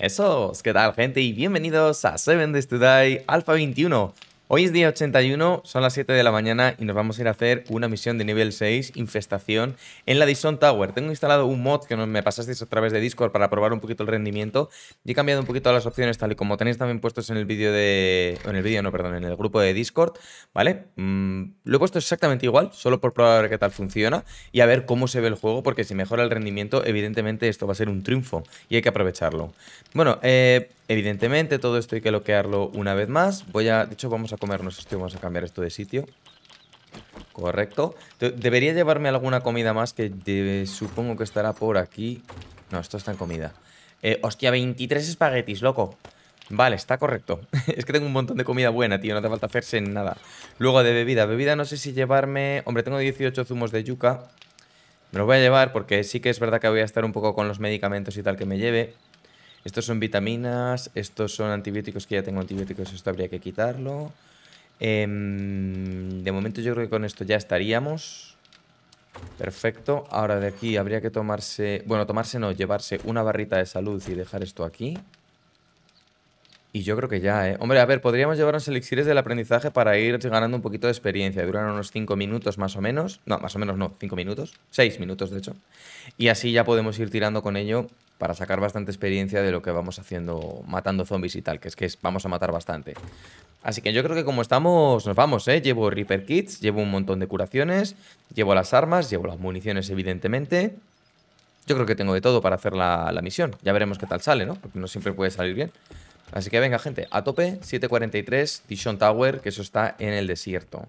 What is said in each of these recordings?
Eso, ¿qué tal gente? Y bienvenidos a Seven Days Today Alpha 21. Hoy es día 81, son las 7 de la mañana y nos vamos a ir a hacer una misión de nivel 6, infestación, en la Dishon Tower. Tengo instalado un mod que me pasasteis a través de Discord para probar un poquito el rendimiento y he cambiado un poquito las opciones tal y como tenéis también puestos en el vídeo de... en el vídeo, no, perdón, en el grupo de Discord, ¿vale? Mm, lo he puesto exactamente igual, solo por probar a ver qué tal funciona y a ver cómo se ve el juego, porque si mejora el rendimiento, evidentemente esto va a ser un triunfo y hay que aprovecharlo. Bueno, eh Evidentemente todo esto hay que bloquearlo una vez más. Voy a... De hecho vamos a comernos esto vamos a cambiar esto de sitio. Correcto. Debería llevarme alguna comida más que supongo que estará por aquí. No, esto está en comida. Eh, hostia, 23 espaguetis, loco. Vale, está correcto. es que tengo un montón de comida buena, tío. No te falta hacerse nada. Luego de bebida. Bebida no sé si llevarme... Hombre, tengo 18 zumos de yuca. Me los voy a llevar porque sí que es verdad que voy a estar un poco con los medicamentos y tal que me lleve. Estos son vitaminas, estos son antibióticos que ya tengo antibióticos, esto habría que quitarlo. Em, de momento yo creo que con esto ya estaríamos. Perfecto. Ahora de aquí habría que tomarse... Bueno, tomarse no, llevarse una barrita de salud y dejar esto aquí. Y yo creo que ya, ¿eh? Hombre, a ver, podríamos llevarnos elixires del aprendizaje para ir ganando un poquito de experiencia. Duran unos 5 minutos más o menos. No, más o menos no, 5 minutos. 6 minutos, de hecho. Y así ya podemos ir tirando con ello para sacar bastante experiencia de lo que vamos haciendo matando zombies y tal, que es que vamos a matar bastante. Así que yo creo que como estamos, nos vamos, ¿eh? Llevo Reaper Kits, llevo un montón de curaciones, llevo las armas, llevo las municiones, evidentemente. Yo creo que tengo de todo para hacer la, la misión. Ya veremos qué tal sale, ¿no? Porque no siempre puede salir bien. Así que venga, gente, a tope, 743, Tishon Tower, que eso está en el desierto.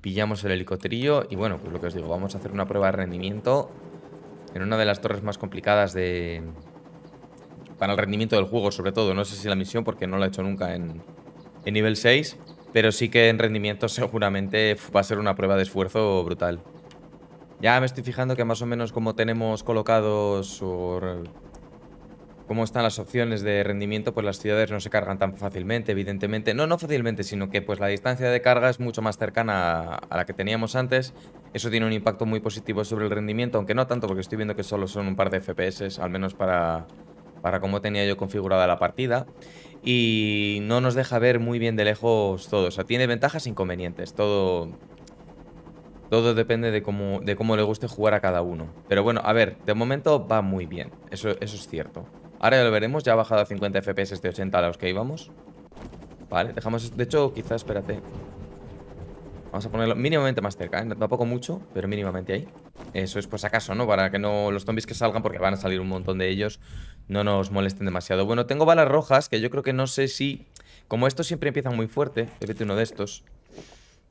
Pillamos el helicóptero y bueno, pues lo que os digo, vamos a hacer una prueba de rendimiento en una de las torres más complicadas de... Para el rendimiento del juego, sobre todo. No sé si la misión, porque no la he hecho nunca en, nivel 6, pero sí que en rendimiento seguramente va a ser una prueba de esfuerzo brutal. Ya me estoy fijando que más o menos como tenemos colocados cómo están las opciones de rendimiento, pues las ciudades no se cargan tan fácilmente, evidentemente. No, no fácilmente, sino que pues la distancia de carga es mucho más cercana a, la que teníamos antes. Eso tiene un impacto muy positivo sobre el rendimiento, aunque no tanto, porque estoy viendo que solo son un par de FPS, al menos para, para cómo tenía yo configurada la partida. Y no nos deja ver muy bien de lejos todo. O sea, tiene ventajas e inconvenientes. Todo, todo depende de cómo, de cómo le guste jugar a cada uno. Pero bueno, a ver, de momento va muy bien. Eso, eso es cierto. Ahora ya lo veremos, ya ha bajado a 50 FPS de 80 a los que íbamos. Vale, dejamos... De hecho, quizás, espérate. Vamos a ponerlo mínimamente más cerca, ¿eh? Tampoco mucho, pero mínimamente ahí. Eso es pues acaso, ¿no? Para que no los zombies que salgan, porque van a salir un montón de ellos, no nos molesten demasiado. Bueno, tengo balas rojas, que yo creo que no sé si... Como estos siempre empiezan muy fuerte, evite uno de estos.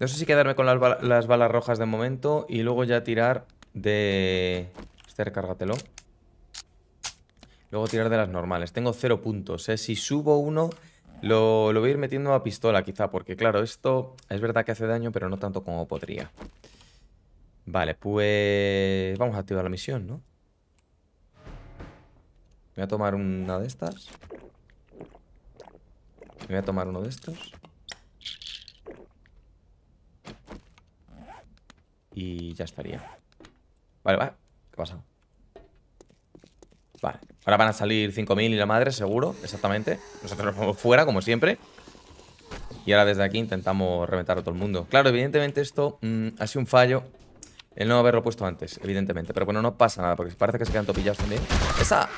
No sé si quedarme con las, las balas rojas de momento y luego ya tirar de... Este recárgatelo. Luego tirar de las normales. Tengo cero puntos, ¿eh? Si subo uno, lo, voy a ir metiendo a pistola quizá, porque claro, esto es verdad que hace daño, pero no tanto como podría. Vale, pues vamos a activar la misión, ¿no? voy a tomar una de estas. voy a tomar uno de estos. Y ya estaría. Vale, va. ¿Qué pasa? Vale. Ahora van a salir 5.000 y la madre, seguro, exactamente. Nosotros nos vamos fuera, como siempre. Y ahora desde aquí intentamos reventar a todo el mundo. Claro, evidentemente esto mm, ha sido un fallo. El no haberlo puesto antes, evidentemente. Pero bueno, no pasa nada, porque parece que se quedan topillados también. ¡Esa!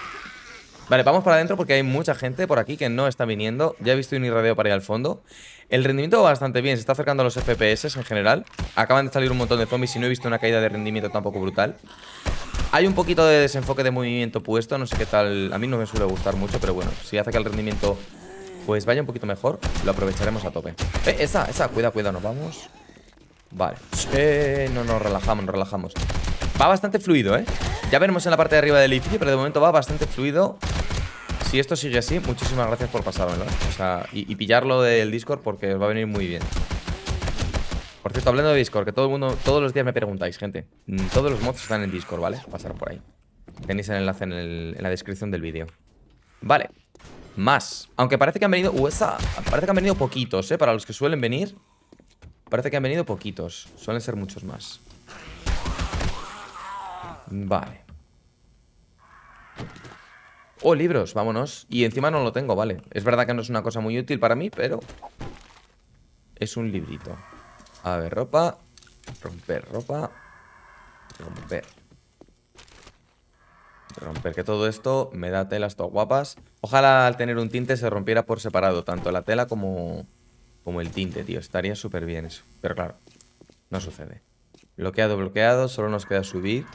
Vale, vamos para adentro porque hay mucha gente por aquí que no está viniendo. Ya he visto un irradeo para ir al fondo. El rendimiento va bastante bien, se está acercando a los FPS en general. Acaban de salir un montón de zombies y no he visto una caída de rendimiento tampoco brutal. Hay un poquito de desenfoque de movimiento puesto, no sé qué tal. A mí no me suele gustar mucho, pero bueno, si hace que el rendimiento pues vaya un poquito mejor, lo aprovecharemos a tope. Eh, esa, esa, cuidado, cuidado, nos vamos. Vale. Eh, no, nos relajamos, relajamos. Va bastante fluido, ¿eh? Ya veremos en la parte de arriba del edificio, pero de momento va bastante fluido. Si esto sigue así, muchísimas gracias por pasármelo. ¿eh? O sea, y, y pillarlo del Discord porque os va a venir muy bien. Por cierto, hablando de Discord, que todo el mundo, todos los días me preguntáis, gente. Mm, todos los mods están en Discord, ¿vale? Pasar por ahí. Tenéis el enlace en, la descripción del vídeo. Vale. Más. Aunque parece que han venido... Parece que han venido poquitos, ¿eh? Para los que suelen venir. Parece que han venido poquitos. Suelen ser muchos más. Vale. Oh, libros, vámonos. Y encima no lo tengo, vale. Es verdad que no es una cosa muy útil para mí, pero... Es un librito. A ver, ropa. Romper, ropa. Romper. Romper, que todo esto me da telas todas guapas. Ojalá al tener un tinte se rompiera por separado, tanto la tela como, como el tinte, tío. Estaría súper bien eso. Pero claro, no sucede. Bloqueado, bloqueado, solo nos queda subir.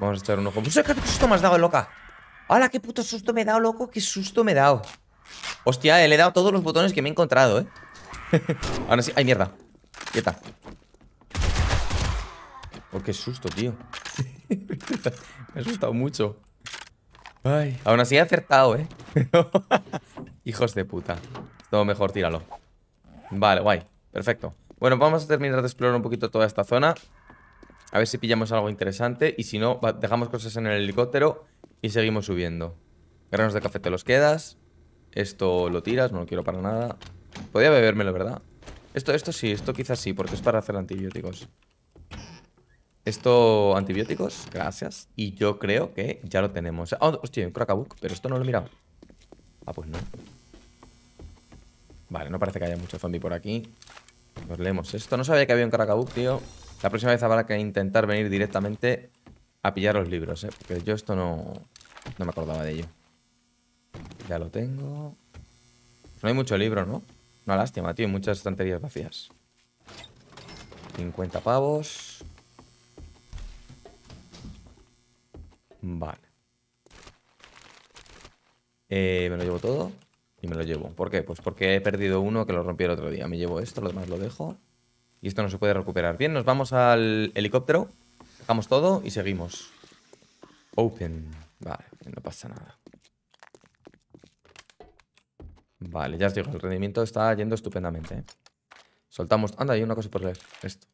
Vamos a echar un ojo. ¡Pues qué susto me has dado, loca! ¡Hala, qué puto susto me he dado, loco! ¡Qué susto me he dado! Hostia, eh, le he dado todos los botones que me he encontrado, ¿eh? Ahora sí... ¡Ay, mierda! Oh, qué susto, tío. Me ha asustado mucho. aún así he acertado, ¿eh? Hijos de puta. Todo mejor tíralo. Vale, guay. Perfecto. Bueno, vamos a terminar de explorar un poquito toda esta zona. A ver si pillamos algo interesante. Y si no, dejamos cosas en el helicóptero y seguimos subiendo. Granos de café te los quedas. Esto lo tiras, no lo quiero para nada. Podía bebérmelo, ¿verdad? Esto, esto sí, esto quizás sí, porque es para hacer antibióticos. Esto, antibióticos, gracias. Y yo creo que ya lo tenemos. oh, hostia, un Krakabuk, pero esto no lo he mirado. Ah, pues no. Vale, no parece que haya mucho zombie por aquí. Nos leemos esto. No sabía que había un Krakabuk, tío. La próxima vez habrá que intentar venir directamente a pillar los libros, ¿eh? Porque yo esto no, no me acordaba de ello. Ya lo tengo. No hay mucho libro, ¿no? Una lástima, tío. Muchas estanterías vacías. 50 pavos. Vale. Eh, me lo llevo todo y me lo llevo. ¿Por qué? Pues porque he perdido uno que lo rompí el otro día. Me llevo esto, lo demás lo dejo. Y esto no se puede recuperar. Bien, nos vamos al helicóptero. Dejamos todo y seguimos. Open. Vale, no pasa nada. Vale, ya os digo, el rendimiento está yendo estupendamente. ¿eh? Soltamos... Anda, hay una cosa por leer. Esto.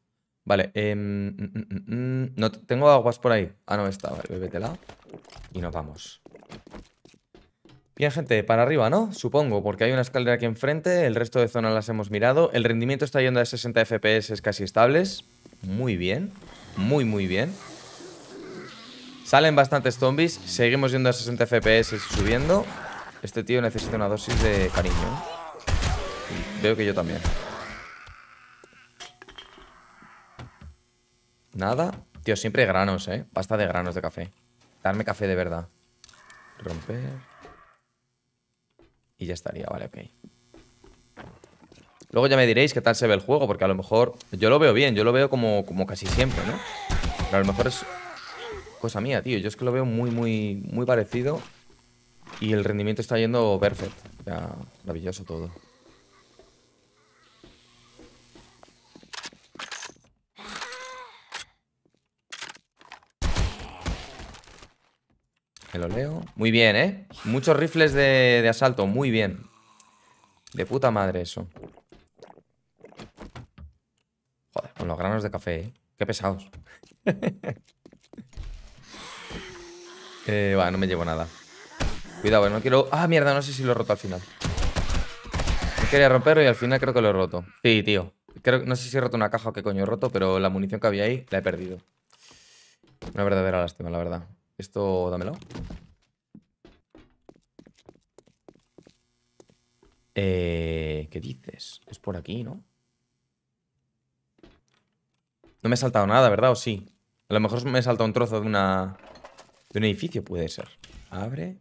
Vale, em, mm, mm, mm, no tengo aguas por ahí. Ah, no está, vale, bébetela. Y nos vamos. Bien, gente, para arriba, ¿no? Supongo, porque hay una escalera aquí enfrente, el resto de zonas las hemos mirado. El rendimiento está yendo a 60 FPS casi estables. Muy bien, muy, muy bien. Salen bastantes zombies, seguimos yendo a 60 FPS subiendo. Este tío necesita una dosis de cariño. veo que yo también. Nada. Tío, siempre granos, ¿eh? Pasta de granos de café. Darme café de verdad. Romper. Y ya estaría, vale, ok. Luego ya me diréis qué tal se ve el juego, porque a lo mejor... Yo lo veo bien, yo lo veo como, como casi siempre, ¿no? a lo mejor es cosa mía, tío. Yo es que lo veo muy, muy, muy parecido y el rendimiento está yendo perfecto. Ya, maravilloso todo. Me lo leo. Muy bien, ¿eh? Muchos rifles de, asalto. Muy bien. De puta madre eso. Joder, con los granos de café, ¿eh? Qué pesados. eh, va, no me llevo nada. Cuidado, no quiero... Ah, mierda, no sé si lo he roto al final. quería romperlo y al final creo que lo he roto. Sí, tío. Creo... No sé si he roto una caja o qué coño he roto, pero la munición que había ahí la he perdido. Una verdadera lástima, la verdad. Esto, dámelo. Eh, ¿Qué dices? Es por aquí, ¿no? No me he saltado nada, ¿verdad? ¿O sí? A lo mejor me he saltado un trozo de una... De un edificio, puede ser. Abre.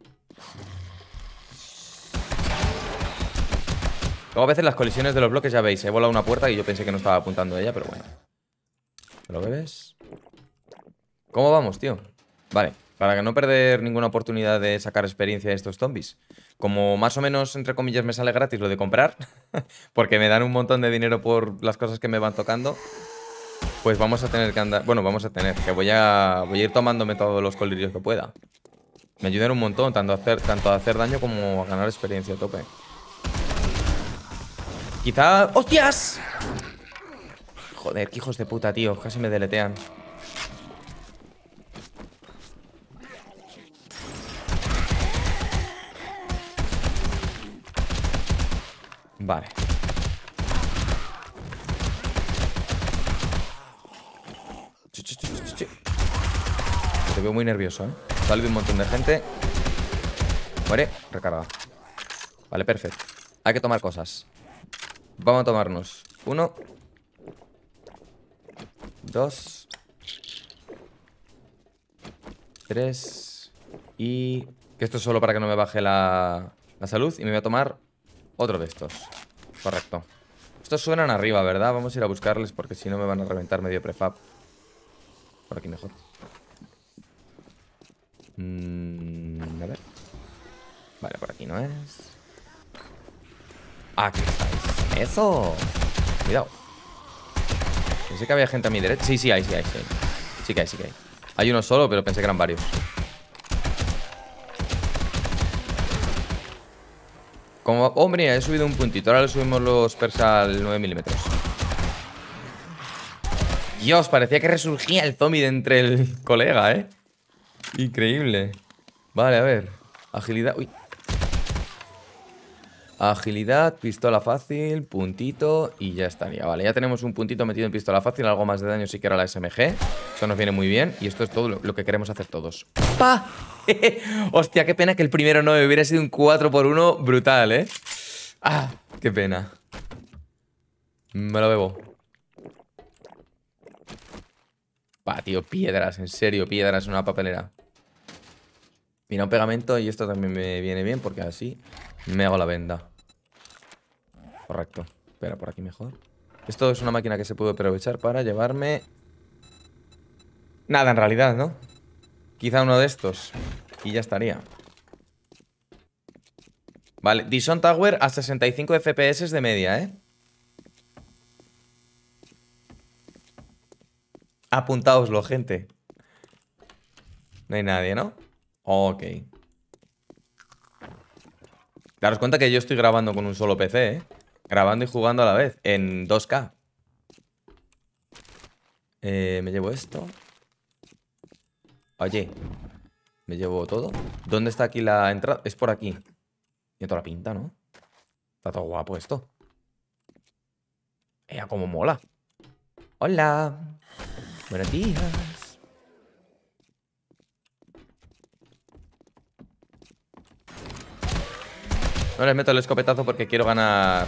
Luego a veces las colisiones de los bloques, ya veis, he volado una puerta y yo pensé que no estaba apuntando a ella, pero bueno. lo bebes? ¿Cómo vamos, tío? Vale, para que no perder ninguna oportunidad de sacar experiencia de estos zombies. Como más o menos, entre comillas, me sale gratis lo de comprar, porque me dan un montón de dinero por las cosas que me van tocando, pues vamos a tener que andar... Bueno, vamos a tener, que voy a, voy a ir tomándome todos los colirios que pueda. Me ayudan un montón, tanto a hacer, tanto hacer daño como a ganar experiencia a tope. Quizá... ¡Hostias! Joder, qué hijos de puta, tío. Casi me deletean. Vale. Te veo muy nervioso, ¿eh? Salve un montón de gente. Muere, recarga. Vale, perfecto. Hay que tomar cosas. Vamos a tomarnos. Uno. Dos. Tres. Y... Que esto es solo para que no me baje la, la salud. Y me voy a tomar otro de estos. Correcto. Estos suenan arriba, ¿verdad? Vamos a ir a buscarles porque si no me van a reventar medio prefab. Por aquí mejor. Mmm, a ver. Vale, por aquí no es. Aquí estáis. ¡Eso! Cuidado. Pensé que había gente a mi derecha. Sí, sí, ahí, sí, hay, sí. Sí que hay, sí que hay. Hay uno solo, pero pensé que eran varios. Como... hombre he subido un puntito. Ahora le subimos los persa al 9 milímetros. Dios, parecía que resurgía el zombie de entre el colega, ¿eh? Increíble. Vale, a ver. Agilidad. Uy. Agilidad, pistola fácil, puntito y ya estaría. Vale, ya tenemos un puntito metido en pistola fácil, algo más de daño si quiero la SMG. Eso nos viene muy bien y esto es todo lo que queremos hacer todos. ¡Pa! Hostia, qué pena que el primero no hubiera sido un 4x1 brutal, ¿eh? ¡Ah! ¡Qué pena! Me lo bebo. Pa, tío, piedras, en serio, piedras en una papelera. Mira, un pegamento y esto también me viene bien porque así me hago la venda. Correcto. Espera, por aquí mejor. Esto es una máquina que se puede aprovechar para llevarme... Nada, en realidad, ¿no? Quizá uno de estos. Y ya estaría. Vale, Dishon Tower a 65 FPS de media, ¿eh? Apuntaoslo, gente. No hay nadie, ¿no? Ok. Daros cuenta que yo estoy grabando con un solo PC, ¿eh? Grabando y jugando a la vez, en 2K. Eh, me llevo esto. Oye, me llevo todo. ¿Dónde está aquí la entrada? Es por aquí. Tiene toda la pinta, ¿no? Está todo guapo esto. ¿Ea como mola. Hola. Buenos días. No les meto el escopetazo porque quiero ganar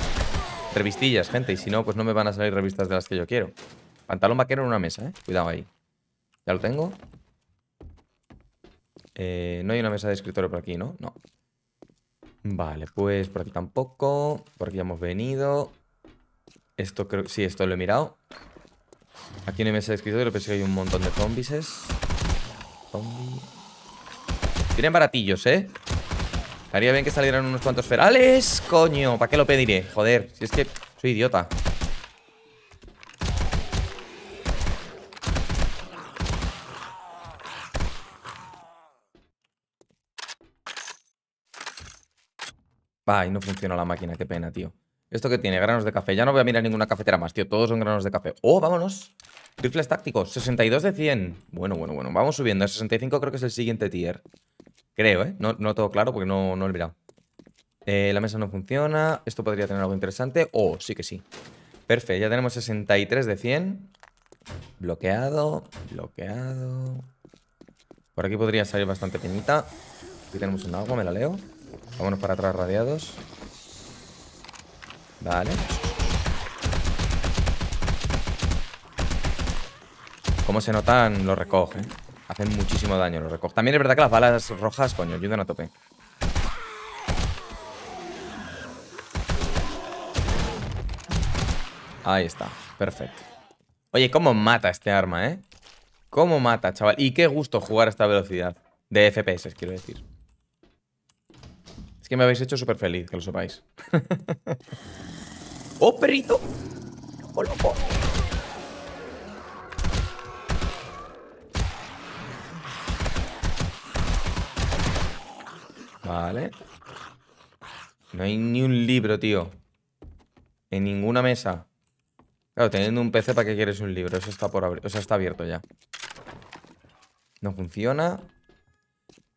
revistillas, gente. Y si no, pues no me van a salir revistas de las que yo quiero. Pantalón vaquero en una mesa, ¿eh? Cuidado ahí. Ya lo tengo. Eh, no hay una mesa de escritorio por aquí, ¿no? No. Vale, pues por aquí tampoco. Por aquí hemos venido. Esto creo... Sí, esto lo he mirado. Aquí no hay mesa de escritorio, pero sí hay un montón de zombies. Zombies. Tienen baratillos, ¿eh? Haría bien que salieran unos cuantos ferales. Coño, ¿para qué lo pediré? Joder, si es que soy idiota. y no funciona la máquina, qué pena, tío. ¿Esto qué tiene? Granos de café. Ya no voy a mirar ninguna cafetera más, tío. Todos son granos de café. ¡Oh, vámonos! Rifles tácticos. 62 de 100. Bueno, bueno, bueno. Vamos subiendo. 65 creo que es el siguiente tier. Creo, ¿eh? No, no todo claro porque no, lo he eh, la mesa no funciona. Esto podría tener algo interesante. Oh, sí que sí. Perfecto, ya tenemos 63 de 100. Bloqueado, bloqueado. Por aquí podría salir bastante peñita. Aquí tenemos un agua, me la leo. Vámonos para atrás radiados. Vale. Como se notan, lo recoge. Hacen muchísimo daño los recoges. También es verdad que las balas rojas, coño, ayudan a tope. Ahí está, perfecto. Oye, cómo mata este arma, ¿eh? Cómo mata, chaval. Y qué gusto jugar a esta velocidad. De FPS, quiero decir. Es que me habéis hecho súper feliz, que lo sepáis. ¡Oh, perrito! ¡Loco, loco! Vale. No hay ni un libro, tío. En ninguna mesa. Claro, teniendo un PC, ¿para qué quieres un libro? Eso está por abrir. O sea, está abierto ya. No funciona.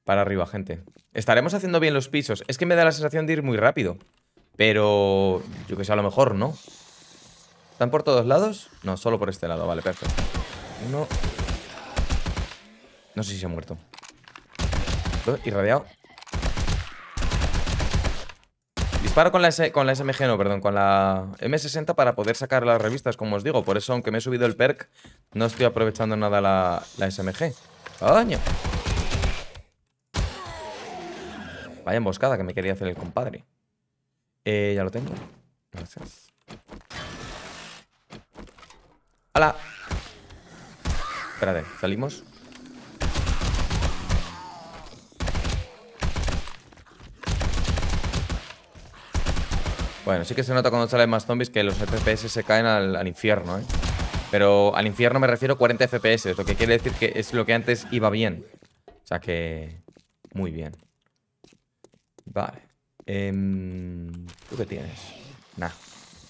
Para arriba, gente. Estaremos haciendo bien los pisos. Es que me da la sensación de ir muy rápido. Pero... Yo que sé, a lo mejor no. ¿Están por todos lados? No, solo por este lado. Vale, perfecto. Uno... No sé si se ha muerto. Irradiado. Disparo con la, con la SMG, no, perdón, con la M60 para poder sacar las revistas, como os digo. Por eso, aunque me he subido el perk, no estoy aprovechando nada la, la SMG. ¡Coño! Vaya emboscada que me quería hacer el compadre. Eh, ya lo tengo. Gracias. ¡Hala! Espérate, salimos. Bueno, sí que se nota cuando salen más zombies que los FPS se caen al, infierno, ¿eh? Pero al infierno me refiero 40 FPS, lo que quiere decir que es lo que antes iba bien. O sea que... Muy bien. Vale. Em, ¿Tú qué tienes? Nah.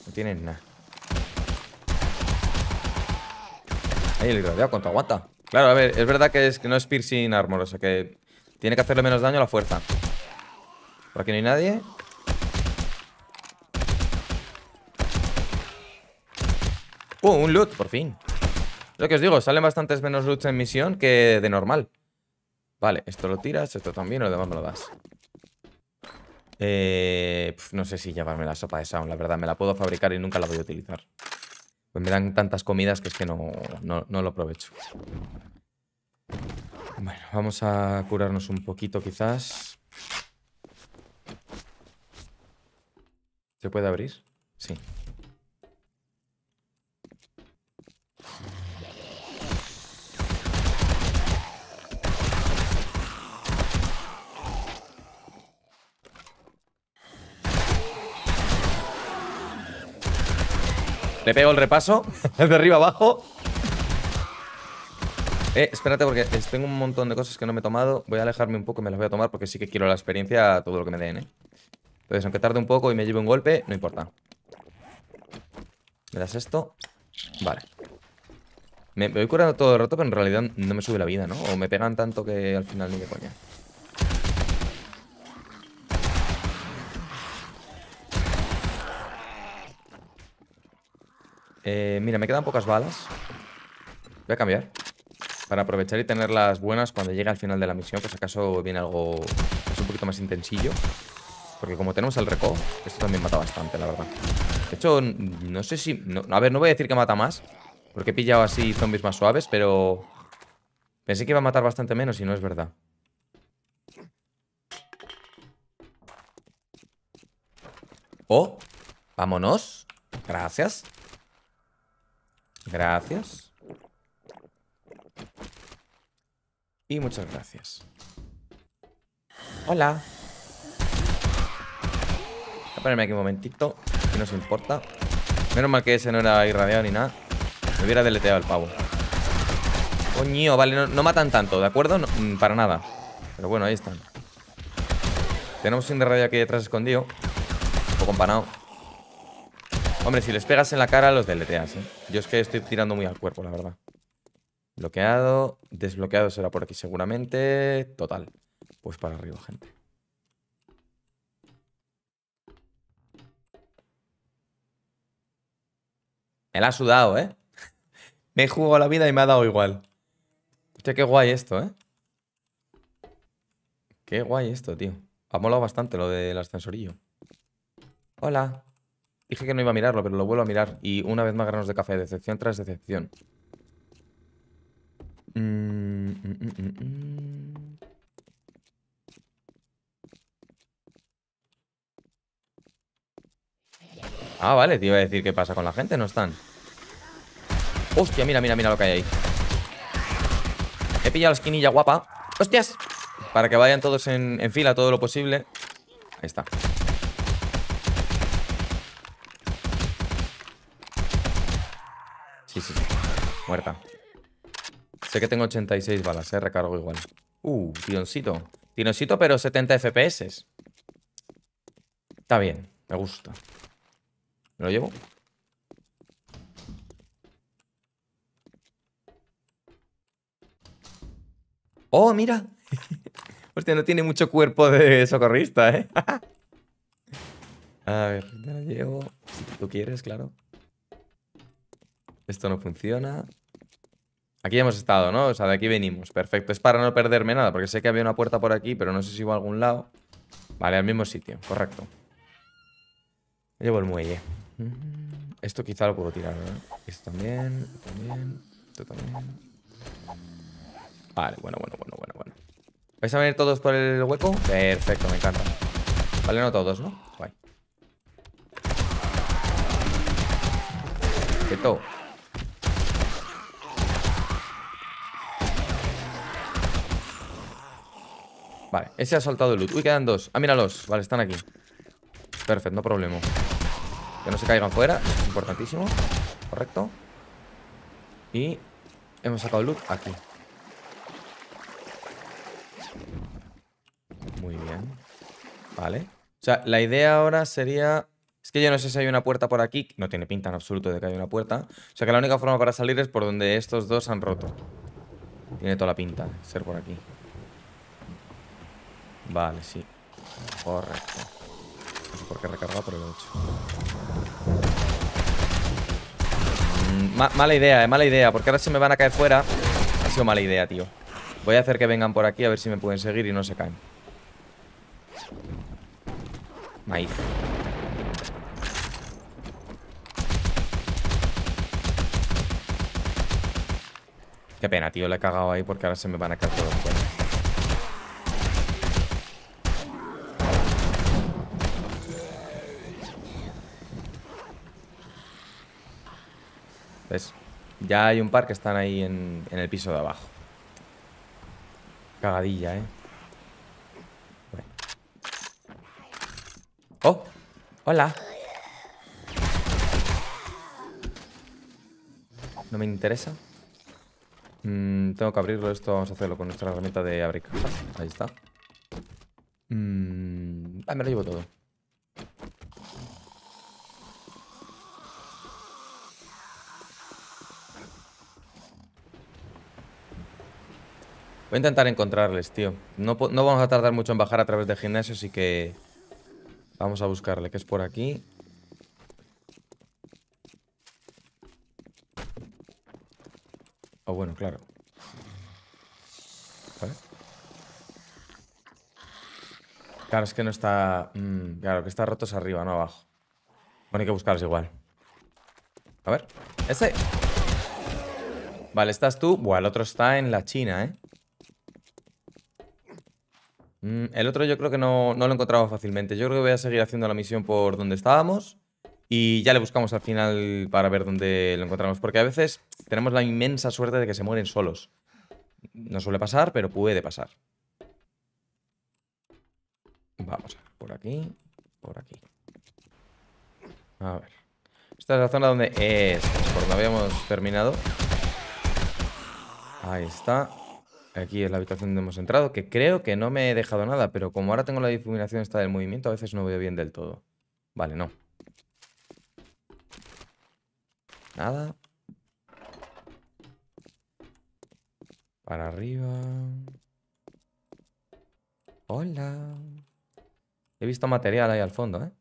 No tienes nada. Ahí el gradeado, ¿cuánto aguanta? Claro, a ver, es verdad que, es, que no es piercing armor, o sea que tiene que hacerle menos daño a la fuerza. Por aquí no hay nadie. Uh, un loot, por fin. Lo que os digo, salen bastantes menos loots en misión que de normal. Vale, esto lo tiras, esto también, lo demás me lo das. Eh, no sé si llevarme la sopa de sound, la verdad. Me la puedo fabricar y nunca la voy a utilizar. Pues me dan tantas comidas que es que no, no lo aprovecho. Bueno, vamos a curarnos un poquito quizás. ¿Se puede abrir? Sí. Le pego el repaso. de arriba abajo. Eh, espérate porque tengo un montón de cosas que no me he tomado. Voy a alejarme un poco y me las voy a tomar porque sí que quiero la experiencia todo lo que me den, ¿eh? Entonces, aunque tarde un poco y me lleve un golpe, no importa. Me das esto. Vale. Me, voy curando todo el rato, pero en realidad no me sube la vida, ¿no? O me pegan tanto que al final ni de coña. Eh, mira, me quedan pocas balas. Voy a cambiar. Para aprovechar y tener las buenas cuando llegue al final de la misión, pues si acaso viene algo un poquito más intensillo. Porque como tenemos el reco, esto también mata bastante, la verdad. De hecho, no sé si... a ver, no voy a decir que mata más, porque he pillado así zombies más suaves, pero... Pensé que iba a matar bastante menos y no es verdad. Oh, vámonos. Gracias. Gracias. Y muchas gracias. Hola. Voy a ponerme aquí un momentito, que no se importa. Menos mal que ese no era irradiado ni nada. Me hubiera deleteado el pavo. Coño, vale, no, matan tanto, ¿de acuerdo? Mm, para nada. Pero bueno, ahí están. Tenemos un de radio aquí detrás escondido. Un poco empanado. Hombre, si les pegas en la cara, los deleteas, ¿eh? Yo es que estoy tirando muy al cuerpo, la verdad. Bloqueado. Desbloqueado será por aquí seguramente. Total. Pues para arriba, gente. Me la ha sudado, ¿eh? me he jugado la vida y me ha dado igual. Hostia, qué guay esto, ¿eh? Qué guay esto, tío. Ha molado bastante lo del ascensorillo. Hola. Dije que no iba a mirarlo, pero lo vuelvo a mirar. Y una vez más granos de café, decepción tras decepción. Mm, mm, mm, ah, vale, te iba a decir qué pasa con la gente, no están. Hostia, mira, mira, mira lo que hay ahí. He pillado la esquinilla guapa. ¡Hostias! Para que vayan todos en fila todo lo posible. Ahí está. Muerta. Sé que tengo 86 balas, eh. Recargo igual. Uh, tironcito Tioncito, pero 70 FPS. Está bien. Me gusta. ¿Me lo llevo? ¡Oh, mira! Hostia, no tiene mucho cuerpo de socorrista, ¿eh? A ver, ya lo llevo. tú quieres, claro. Esto no funciona. Aquí hemos estado, ¿no? O sea, de aquí venimos. Perfecto. Es para no perderme nada, porque sé que había una puerta por aquí, pero no sé si iba a algún lado. Vale, al mismo sitio. Correcto. Llevo el muelle. Mm, esto quizá lo puedo tirar, ¿no? Esto también, también, esto también. Vale, bueno, bueno, bueno, bueno, bueno. ¿Vais a venir todos por el hueco? Perfecto, me encanta. Vale, no todos, ¿no? Guay. todo. Vale, ese ha soltado el loot. Uy, quedan dos. Ah, míralos. Vale, están aquí. Perfecto, no problema. Que no se caigan fuera. Importantísimo. Correcto. Y hemos sacado el loot aquí. Muy bien. Vale. O sea, la idea ahora sería... Es que yo no sé si hay una puerta por aquí. No tiene pinta en absoluto de que haya una puerta. O sea que la única forma para salir es por donde estos dos han roto. Tiene toda la pinta ser por aquí. Vale, sí. Correcto. No sé por qué recargado, pero lo he hecho. Mm, mala idea, eh, mala idea. Porque ahora se me van a caer fuera. Ha sido mala idea, tío. Voy a hacer que vengan por aquí a ver si me pueden seguir y no se caen. Maíz. Qué pena, tío. Le he cagado ahí porque ahora se me van a caer todos fuera. ¿Ves? Ya hay un par que están ahí en, el piso de abajo. Cagadilla, ¿eh? ¡Oh! ¡Hola! No me interesa. Mm, tengo que abrirlo. Esto vamos a hacerlo con nuestra herramienta de abrir Ahí está. Mm, ah, me lo llevo todo. Voy a intentar encontrarles, tío. No, vamos a tardar mucho en bajar a través de gimnasio, así que... Vamos a buscarle, que es por aquí. oh, bueno, claro. Claro, es que no está... Mm, claro, que está roto es arriba, no abajo. Bueno, hay que buscarles igual. A ver. ¡Ese! Vale, estás tú. Buah, el otro está en la China, ¿eh? El otro yo creo que no, lo encontraba fácilmente. Yo creo que voy a seguir haciendo la misión por donde estábamos. Y ya le buscamos al final para ver dónde lo encontramos. Porque a veces tenemos la inmensa suerte de que se mueren solos. No suele pasar, pero puede pasar. Vamos por aquí, por aquí. A ver. Esta es la zona donde... Es, por donde habíamos terminado. Ahí está. Aquí es la habitación donde hemos entrado, que creo que no me he dejado nada, pero como ahora tengo la difuminación esta del movimiento, a veces no veo bien del todo. Vale, no. Nada. Para arriba. Hola. He visto material ahí al fondo, ¿eh?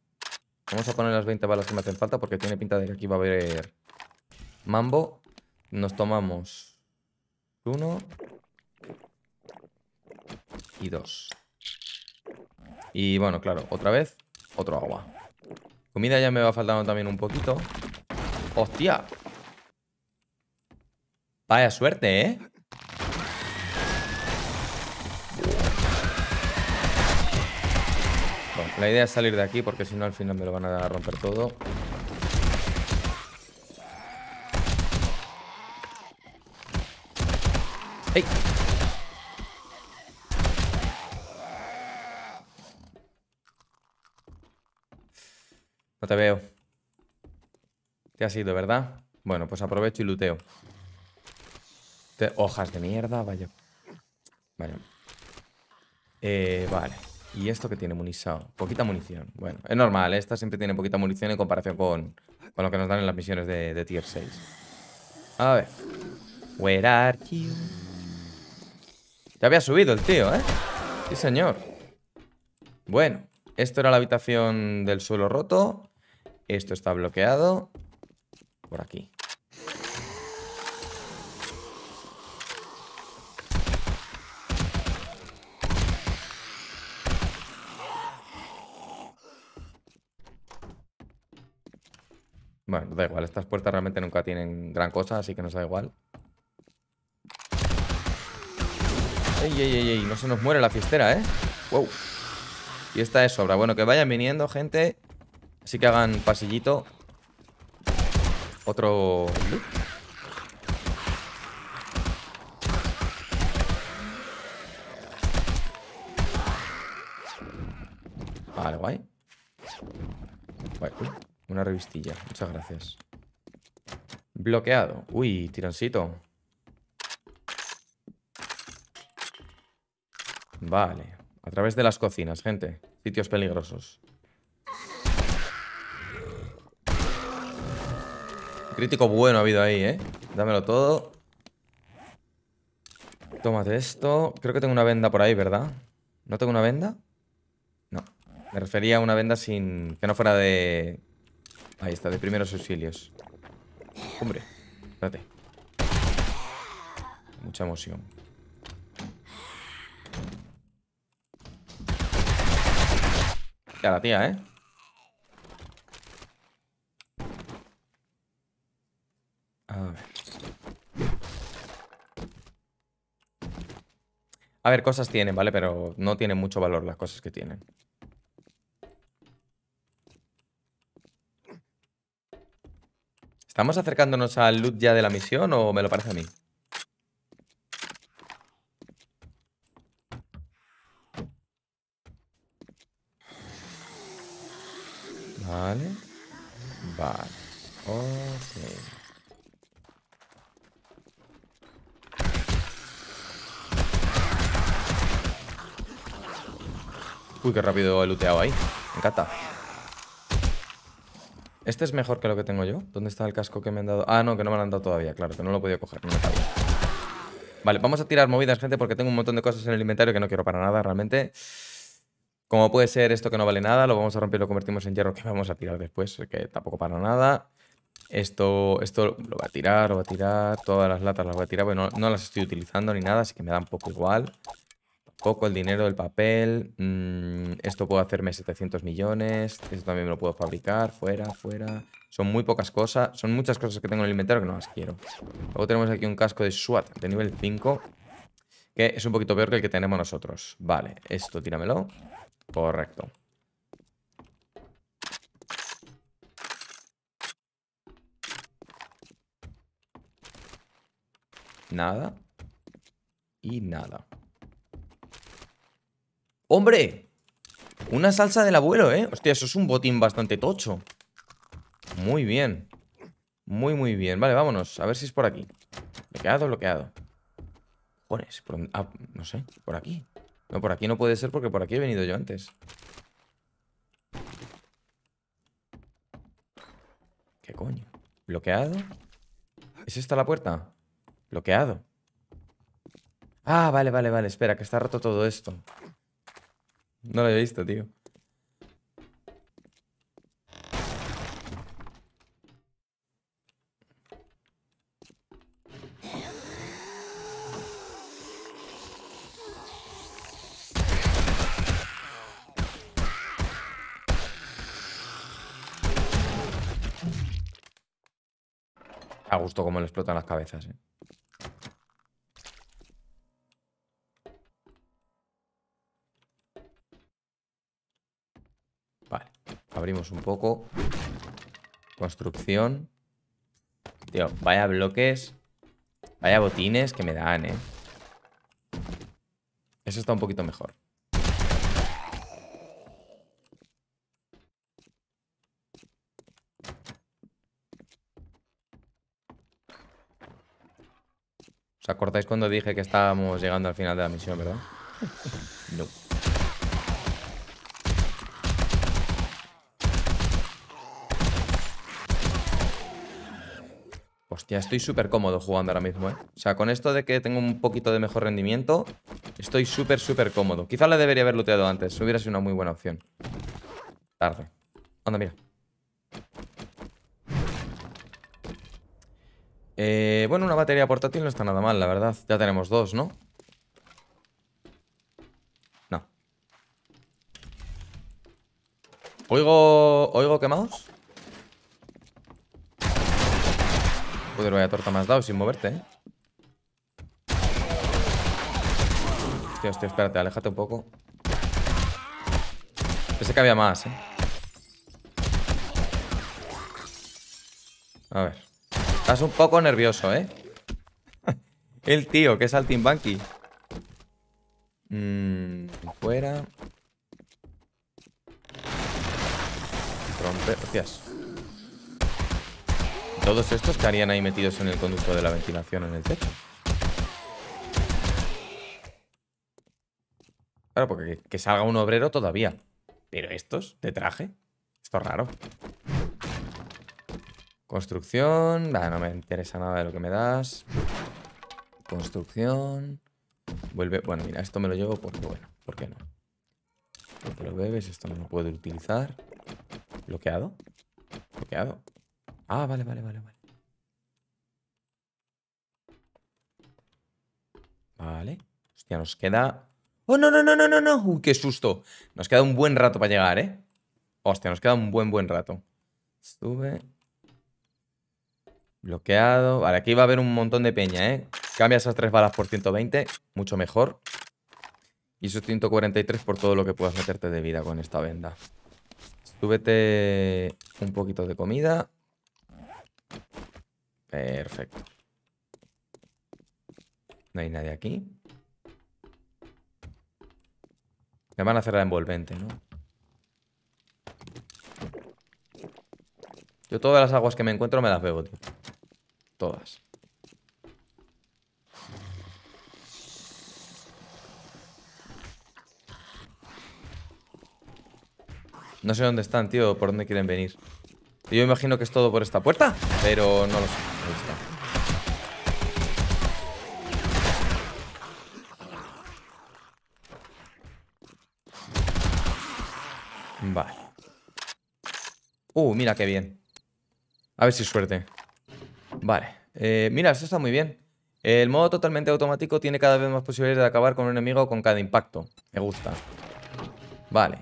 Vamos a poner las 20 balas que me hacen falta porque tiene pinta de que aquí va a haber mambo. Nos tomamos uno, y dos. Y bueno, claro, otra vez, otro agua. Comida ya me va faltando también un poquito. ¡Hostia! Vaya suerte, ¿eh? Bueno, la idea es salir de aquí porque si no al final me lo van a romper todo. ¡Ey! te veo. ¿qué ha sido, ¿verdad? Bueno, pues aprovecho y luteo. Hojas de mierda, vaya. Vale. Eh, vale. ¿Y esto que tiene munición. Poquita munición. Bueno, es normal, ¿eh? esta siempre tiene poquita munición en comparación con, con lo que nos dan en las misiones de, de tier 6. A ver. Where are you? Ya había subido el tío, ¿eh? Sí, señor. Bueno, esto era la habitación del suelo roto. Esto está bloqueado. Por aquí. Bueno, da igual. Estas puertas realmente nunca tienen gran cosa, así que nos da igual. Ey, ey, ey, ey. No se nos muere la fiestera, ¿eh? Wow. Y esta es sobra. Bueno, que vayan viniendo, gente. Así que hagan pasillito. Otro... Vale, guay. una revistilla. Muchas gracias. Bloqueado. Uy, tironcito. Vale. A través de las cocinas, gente. Sitios peligrosos. Crítico bueno ha habido ahí, ¿eh? Dámelo todo. Tómate esto. Creo que tengo una venda por ahí, ¿verdad? ¿No tengo una venda? No. Me refería a una venda sin... Que no fuera de... Ahí está, de primeros auxilios. Hombre, espérate. Mucha emoción. Ya la tía, ¿eh? A ver, cosas tienen, ¿vale? Pero no tienen mucho valor las cosas que tienen. ¿Estamos acercándonos al loot ya de la misión o me lo parece a mí? Vale. Vale. Ok. Uy, qué rápido he looteado ahí. Me encanta. Este es mejor que lo que tengo yo. ¿Dónde está el casco que me han dado? Ah, no, que no me lo han dado todavía, claro, que no lo he podido coger. Vale, vamos a tirar movidas, gente, porque tengo un montón de cosas en el inventario que no quiero para nada, realmente. Como puede ser esto que no vale nada, lo vamos a romper y lo convertimos en hierro que vamos a tirar después, que tampoco para nada. Esto, esto lo va a tirar, lo va a tirar, todas las latas las voy a tirar, bueno, no, no las estoy utilizando ni nada, así que me da un poco igual. Poco el dinero del papel. Mm, esto puedo hacerme 700 millones. Esto también me lo puedo fabricar. Fuera, fuera. Son muy pocas cosas. Son muchas cosas que tengo en el inventario que no las quiero. Luego tenemos aquí un casco de SWAT de nivel 5. Que es un poquito peor que el que tenemos nosotros. Vale, esto tíramelo. Correcto. Nada. Y nada. ¡Hombre! Una salsa del abuelo, ¿eh? Hostia, eso es un botín bastante tocho. Muy bien. Muy, muy bien. Vale, vámonos. A ver si es por aquí. Bloqueado, bloqueado. Jones, por... Ah, no sé. Por aquí. No, por aquí no puede ser porque por aquí he venido yo antes. ¿Qué coño? ¿Bloqueado? ¿Es esta la puerta? Bloqueado. Ah, vale, vale, vale. Espera, que está roto todo esto. No lo había visto, tío. A gusto como le explotan las cabezas, eh. abrimos un poco. Construcción. Tío, vaya bloques. Vaya botines que me dan, eh. Eso está un poquito mejor. ¿Os acordáis cuando dije que estábamos llegando al final de la misión, verdad? no. Ya estoy súper cómodo jugando ahora mismo, ¿eh? O sea, con esto de que tengo un poquito de mejor rendimiento, estoy súper, súper cómodo. quizá la debería haber looteado antes. Hubiera sido una muy buena opción. Tarde. Anda, mira. Eh, bueno, una batería portátil no está nada mal, la verdad. Ya tenemos dos, ¿no? No. Oigo... ¿Oigo quemados? Joder, a torta más dado sin moverte, ¿eh? Hostia, hostia, espérate, aléjate un poco. Pensé que había más, ¿eh? A ver. Estás un poco nervioso, ¿eh? El tío, que es Altimbanqui. Mmm. Fuera. Rompe, Hostias. Todos estos estarían ahí metidos en el conducto de la ventilación en el techo. Claro, porque que salga un obrero todavía. Pero estos, de traje, esto es raro. Construcción. no me interesa nada de lo que me das. Construcción. Vuelve. Bueno, mira, esto me lo llevo porque, bueno, ¿por qué no? Porque lo bebes, esto no lo puedo utilizar. Bloqueado. Bloqueado. Ah, vale, vale, vale, vale. Vale. Hostia, nos queda... ¡Oh, no, no, no, no, no, no! ¡Uy, qué susto! Nos queda un buen rato para llegar, ¿eh? Hostia, nos queda un buen, buen rato. Estuve Bloqueado. Vale, aquí va a haber un montón de peña, ¿eh? Cambia esas tres balas por 120. Mucho mejor. Y sus 143 por todo lo que puedas meterte de vida con esta venda. Súbete un poquito de comida. Perfecto. No hay nadie aquí. Me van a cerrar la envolvente, ¿no? Yo todas las aguas que me encuentro me las bebo, tío. Todas. No sé dónde están, tío, por dónde quieren venir. Yo imagino que es todo por esta puerta, pero no lo sé. Vale. Uh, mira qué bien. A ver si suerte. Vale. Eh, mira, eso está muy bien. El modo totalmente automático tiene cada vez más posibilidades de acabar con un enemigo con cada impacto. Me gusta. Vale.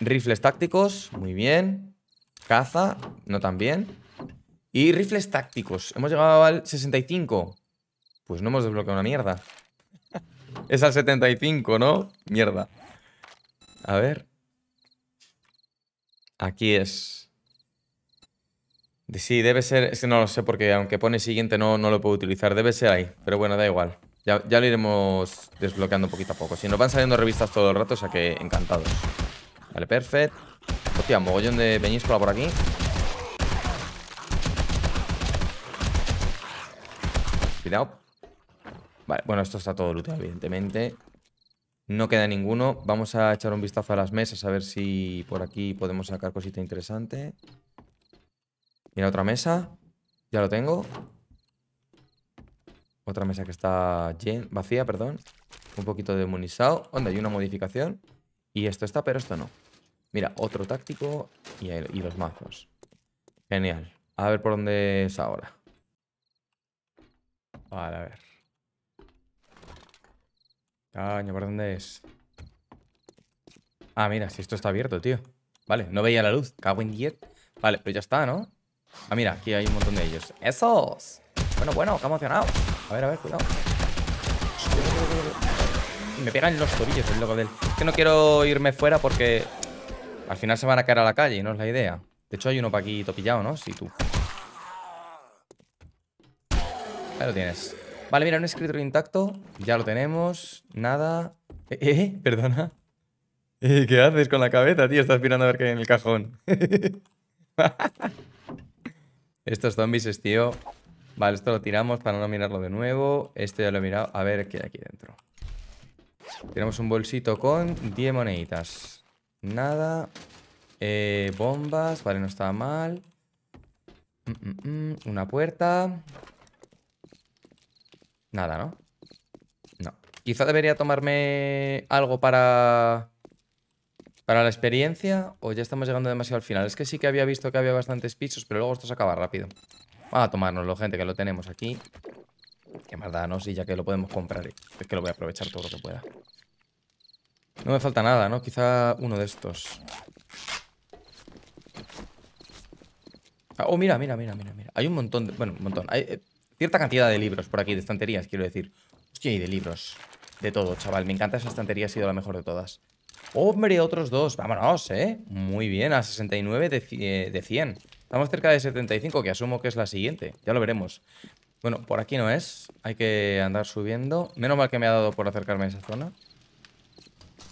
Rifles tácticos, muy bien. Caza, no tan bien. Y rifles tácticos. Hemos llegado al 65. Pues no hemos desbloqueado una mierda. es al 75, ¿no? Mierda. A ver. Aquí es. Sí, debe ser... Es que no lo sé porque aunque pone siguiente no, no lo puedo utilizar. Debe ser ahí. Pero bueno, da igual. Ya, lo iremos desbloqueando poquito a poco. Si nos van saliendo revistas todo el rato, o sea que encantados. Vale, perfecto. Hostia, mogollón de peñíscola por aquí. bueno, esto está todo looteado, evidentemente. No queda ninguno. Vamos a echar un vistazo a las mesas a ver si por aquí podemos sacar cosita interesante. Mira, otra mesa. Ya lo tengo. Otra mesa que está vacía, perdón. Un poquito de Onda, hay una modificación. Y esto está, pero esto no. Mira, otro táctico y los mazos. Genial. A ver por dónde es ahora. Vale, a ver. Caño, ¿por dónde es? Ah, mira, si esto está abierto, tío. Vale, no veía la luz. Cabo en 10. Vale, pero ya está, ¿no? Ah, mira, aquí hay un montón de ellos. ¡Esos! Bueno, bueno, qué emocionado. A ver, a ver, cuidado. me pegan los tobillos el loco del... Es que no quiero irme fuera porque... Al final se van a caer a la calle, no es la idea. De hecho, hay uno para aquí topillado, ¿no? Si tú. Ahí lo tienes. Vale, mira, un escritorio intacto. Ya lo tenemos. Nada. ¿Eh? eh, eh perdona eh, ¿Qué haces con la cabeza, tío? Estás mirando a ver qué hay en el cajón. Estos zombies, tío. Vale, esto lo tiramos para no mirarlo de nuevo. Este ya lo he mirado. A ver qué hay aquí dentro. Tenemos un bolsito con 10 moneditas. Nada. Eh, bombas. Vale, no estaba mal. Mm, mm, mm. Una puerta. Nada, ¿no? No. Quizá debería tomarme algo para... Para la experiencia o ya estamos llegando demasiado al final. Es que sí que había visto que había bastantes pisos, pero luego esto se acaba rápido. Vamos a tomárnoslo, gente, que lo tenemos aquí. Qué maldad, ¿no? Sí, ya que lo podemos comprar. Es que lo voy a aprovechar todo lo que pueda. No me falta nada, ¿no? Quizá uno de estos. Ah, oh, mira, mira, mira, mira, mira. Hay un montón de... Bueno, un montón. Hay, eh, cierta cantidad de libros por aquí, de estanterías, quiero decir. Hostia, y de libros. De todo, chaval. Me encanta esa estantería, ha sido la mejor de todas. Hombre, otros dos. Vámonos, ¿eh? Muy bien, a 69 de, eh, de 100. Estamos cerca de 75, que asumo que es la siguiente. Ya lo veremos. Bueno, por aquí no es. Hay que andar subiendo. Menos mal que me ha dado por acercarme a esa zona.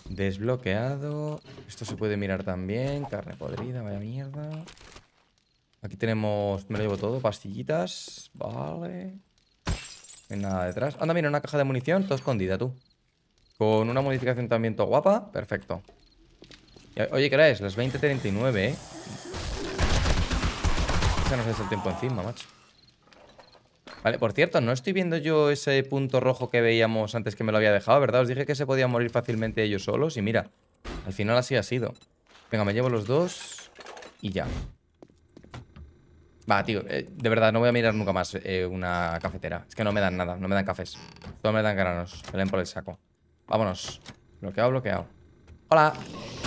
Desbloqueado. Esto se puede mirar también. Carne podrida, vaya mierda. Aquí tenemos... Me lo llevo todo. Pastillitas. Vale. No nada detrás. Anda, mira, una caja de munición. Todo escondida, tú. Con una modificación también todo guapa. Perfecto. Oye, ¿qué hora es? Las 20.39, ¿eh? Se nos es el tiempo encima, macho. Vale, por cierto, no estoy viendo yo ese punto rojo que veíamos antes que me lo había dejado, ¿verdad? Os dije que se podían morir fácilmente ellos solos y mira, al final así ha sido. Venga, me llevo los dos y ya. Va, tío, eh, de verdad, no voy a mirar nunca más eh, una cafetera. Es que no me dan nada, no me dan cafés. Todo me dan granos. Me leen por el saco. Vámonos. Bloqueado, bloqueado. Hola.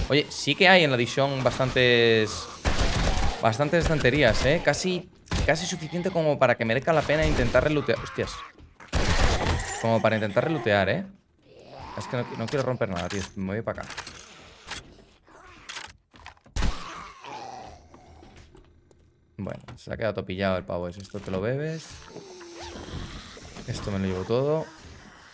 Oye, sí que hay en la edición bastantes... Bastantes estanterías, ¿eh? Casi, casi suficiente como para que merezca la pena intentar relutear. Hostias. Como para intentar relutear, ¿eh? Es que no quiero romper nada, tío. Me voy para acá. Bueno, se ha quedado topillado el pavo ese. Esto te lo bebes. Esto me lo llevo todo.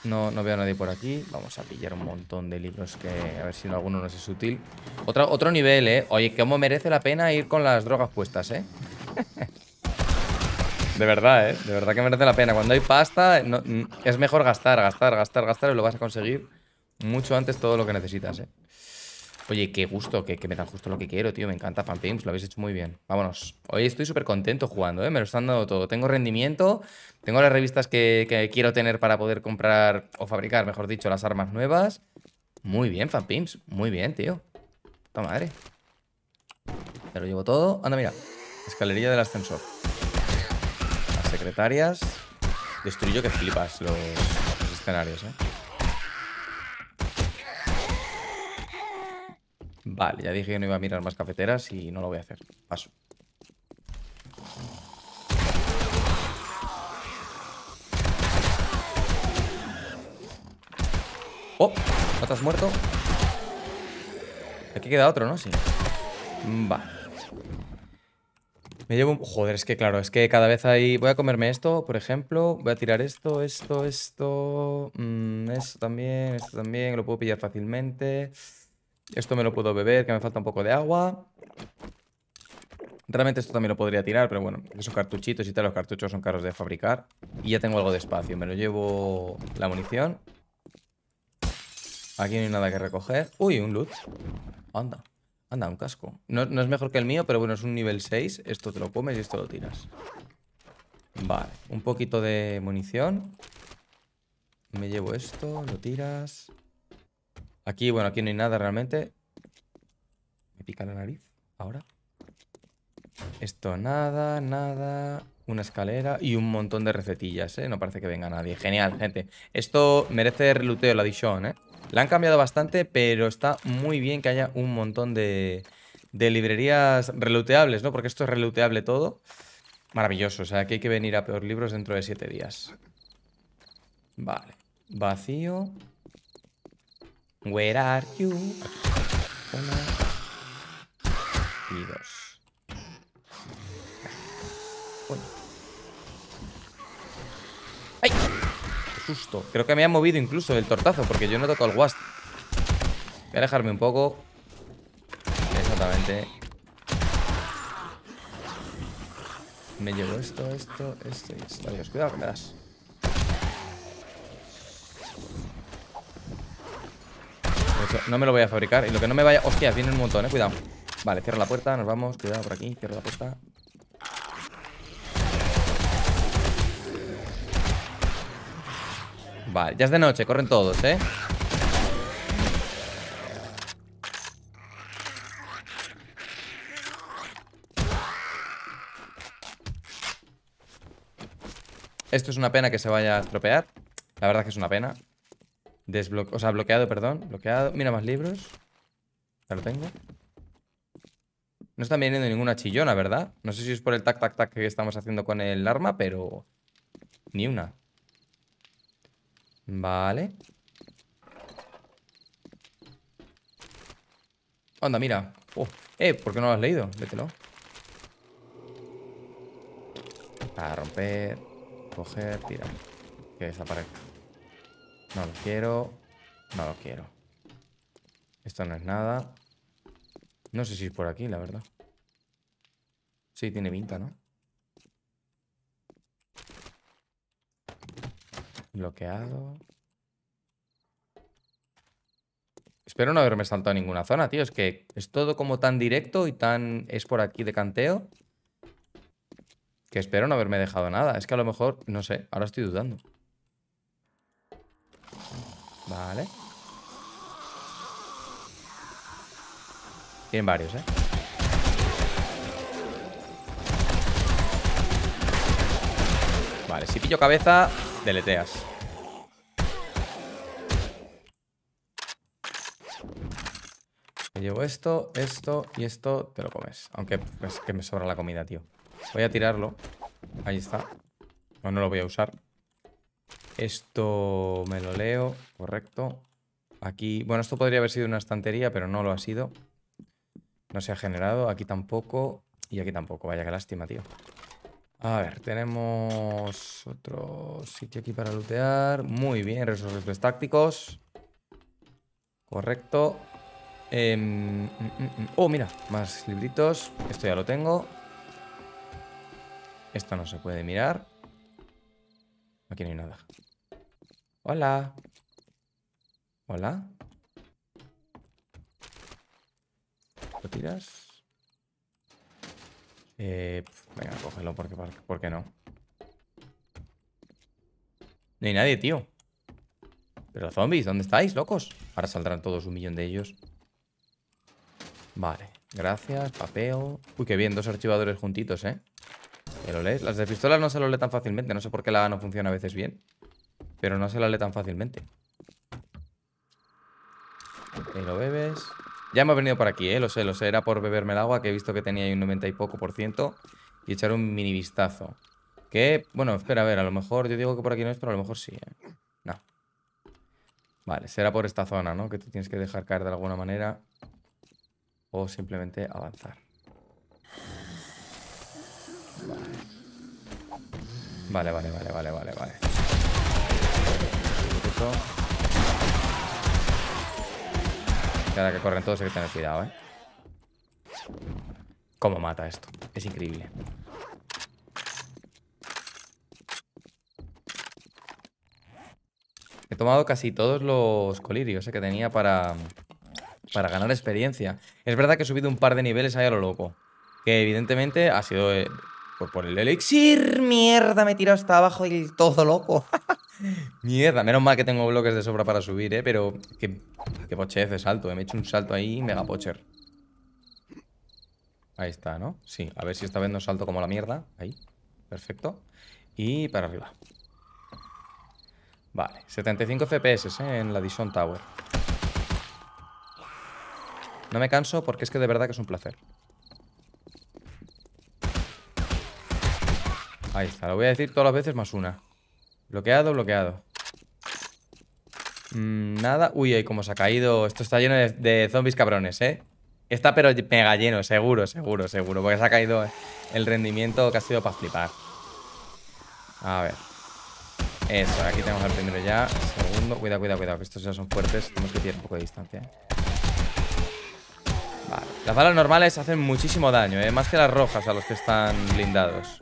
No, no veo a nadie por aquí. Vamos a pillar un montón de libros que... A ver si alguno nos es útil. Otro, otro nivel, ¿eh? Oye, cómo merece la pena ir con las drogas puestas, ¿eh? de verdad, ¿eh? De verdad que merece la pena. Cuando hay pasta, mm, es mejor gastar, gastar, gastar, gastar. Y lo vas a conseguir mucho antes todo lo que necesitas, ¿eh? Oye, qué gusto, que, me dan justo lo que quiero, tío. Me encanta fanpimps. lo habéis hecho muy bien. Vámonos. Hoy estoy súper contento jugando, ¿eh? Me lo están dando todo. Tengo rendimiento, tengo las revistas que, quiero tener para poder comprar o fabricar, mejor dicho, las armas nuevas. Muy bien, fanpimps. Muy bien, tío. Puta madre. Me lo llevo todo. Anda, mira. Escalería del ascensor. Las secretarias. Destruyo que flipas los escenarios, ¿eh? Vale, ya dije que no iba a mirar más cafeteras y no lo voy a hacer. Paso. Oh, ¿no te muerto? Aquí queda otro, ¿no? Sí. Mm, vale. Me llevo un... Joder, es que claro, es que cada vez hay... Voy a comerme esto, por ejemplo. Voy a tirar esto, esto, esto... Mm, esto también, esto también. Lo puedo pillar fácilmente. Esto me lo puedo beber, que me falta un poco de agua. Realmente esto también lo podría tirar, pero bueno, esos cartuchitos y tal, los cartuchos son caros de fabricar. Y ya tengo algo de espacio. Me lo llevo la munición. Aquí no hay nada que recoger. Uy, un loot. Anda, anda, un casco. No, no es mejor que el mío, pero bueno, es un nivel 6. Esto te lo comes y esto lo tiras. Vale, un poquito de munición. Me llevo esto, lo tiras. Aquí, bueno, aquí no hay nada realmente. Me pica la nariz ahora. Esto, nada, nada. Una escalera y un montón de recetillas, ¿eh? No parece que venga nadie. Genial, gente. Esto merece reluteo, la edición ¿eh? La han cambiado bastante, pero está muy bien que haya un montón de, de librerías reluteables, ¿no? Porque esto es reluteable todo. Maravilloso, o sea, aquí hay que venir a peor libros dentro de siete días. Vale. Vacío. Where are you? Una y dos. ¡Ay! ¡Qué susto! Creo que me ha movido incluso el tortazo porque yo no he tocado el wasp. Voy a alejarme un poco. Exactamente. Me llevo esto, esto, esto y esto. cuidado que me das. no me lo voy a fabricar. Y lo que no me vaya... Hostia, viene un montón, eh. Cuidado. Vale, cierro la puerta, nos vamos. Cuidado por aquí, Cierro la puerta. Vale, ya es de noche, corren todos, ¿eh? Esto es una pena que se vaya a estropear. La verdad es que es una pena. Desbloqueado, o sea, bloqueado, perdón. Bloqueado. Mira, más libros. Ya lo tengo. No están viniendo ninguna chillona, ¿verdad? No sé si es por el tac, tac, tac que estamos haciendo con el arma, pero... Ni una. Vale. Anda, mira. Oh, eh, ¿por qué no lo has leído? Vételo. Para romper, coger, tirar. Que desaparezca. No lo quiero. No lo quiero. Esto no es nada. No sé si es por aquí, la verdad. Sí, tiene pinta, ¿no? Bloqueado. Espero no haberme saltado a ninguna zona, tío. Es que es todo como tan directo y tan... Es por aquí de canteo. Que espero no haberme dejado nada. Es que a lo mejor, no sé, ahora estoy dudando. Vale. Tienen varios, ¿eh? Vale, si pillo cabeza, deleteas. Me llevo esto, esto y esto, te lo comes. Aunque es que me sobra la comida, tío. Voy a tirarlo. Ahí está. No, no lo voy a usar. Esto me lo leo, correcto. Aquí, bueno, esto podría haber sido una estantería, pero no lo ha sido. No se ha generado, aquí tampoco y aquí tampoco. Vaya, qué lástima, tío. A ver, tenemos otro sitio aquí para lootear. Muy bien, recursos tácticos. Correcto. Em, mm, mm, mm. oh, mira, más libritos. Esto ya lo tengo. Esto no se puede mirar. Aquí no hay nada. Hola. Hola. ¿Lo tiras? Eh, venga, cógelo porque, qué no. No hay nadie, tío. Pero los zombies, ¿dónde estáis, locos? Ahora saldrán todos un millón de ellos. Vale, gracias, papeo. Uy, qué bien, dos archivadores juntitos, ¿eh? ¿Qué lo lees? Las de pistolas no se lo lee tan fácilmente, no sé por qué la no funciona a veces bien. Pero no se la le tan fácilmente. Y lo bebes. Ya me ha venido por aquí, ¿eh? Lo sé, lo sé. Era por beberme el agua, que he visto que tenía ahí un 90 y poco por ciento. Y echar un mini vistazo. Que, bueno, espera, a ver, a lo mejor... Yo digo que por aquí no es, pero a lo mejor sí, ¿eh? No. Vale, será por esta zona, ¿no? Que te tienes que dejar caer de alguna manera. O simplemente avanzar. Vale, vale, vale, vale, vale, vale ahora que corren todos hay que tener cuidado, ¿eh? Cómo mata esto. Es increíble. He tomado casi todos los colirios ¿eh? que tenía para, para ganar experiencia. Es verdad que he subido un par de niveles ahí a lo loco. Que evidentemente ha sido eh, pues por, el elixir. ¡Mierda! Me he tirado hasta abajo y todo loco. Mierda, menos mal que tengo bloques de sobra para subir, ¿eh? Pero qué, qué pochez de salto, eh. Me he hecho un salto ahí mega pocher. Ahí está, ¿no? Sí, a ver si está viendo no salto como la mierda. Ahí, perfecto. Y para arriba. Vale, 75 FPS ¿eh? en la Dishon Tower. No me canso porque es que de verdad que es un placer. Ahí está, lo voy a decir todas las veces más una. Bloqueado, bloqueado. Mm, nada. Uy, cómo se ha caído. Esto está lleno de, zombies cabrones, ¿eh? Está pero mega lleno, seguro, seguro, seguro. Porque se ha caído el rendimiento que ha sido para flipar. A ver. Eso, aquí tenemos al primero ya. Segundo. Cuidado, cuidado, cuidado. Que estos ya son fuertes. Tenemos que tirar un poco de distancia. ¿eh? Vale. Las balas normales hacen muchísimo daño, ¿eh? Más que las rojas a los que están blindados.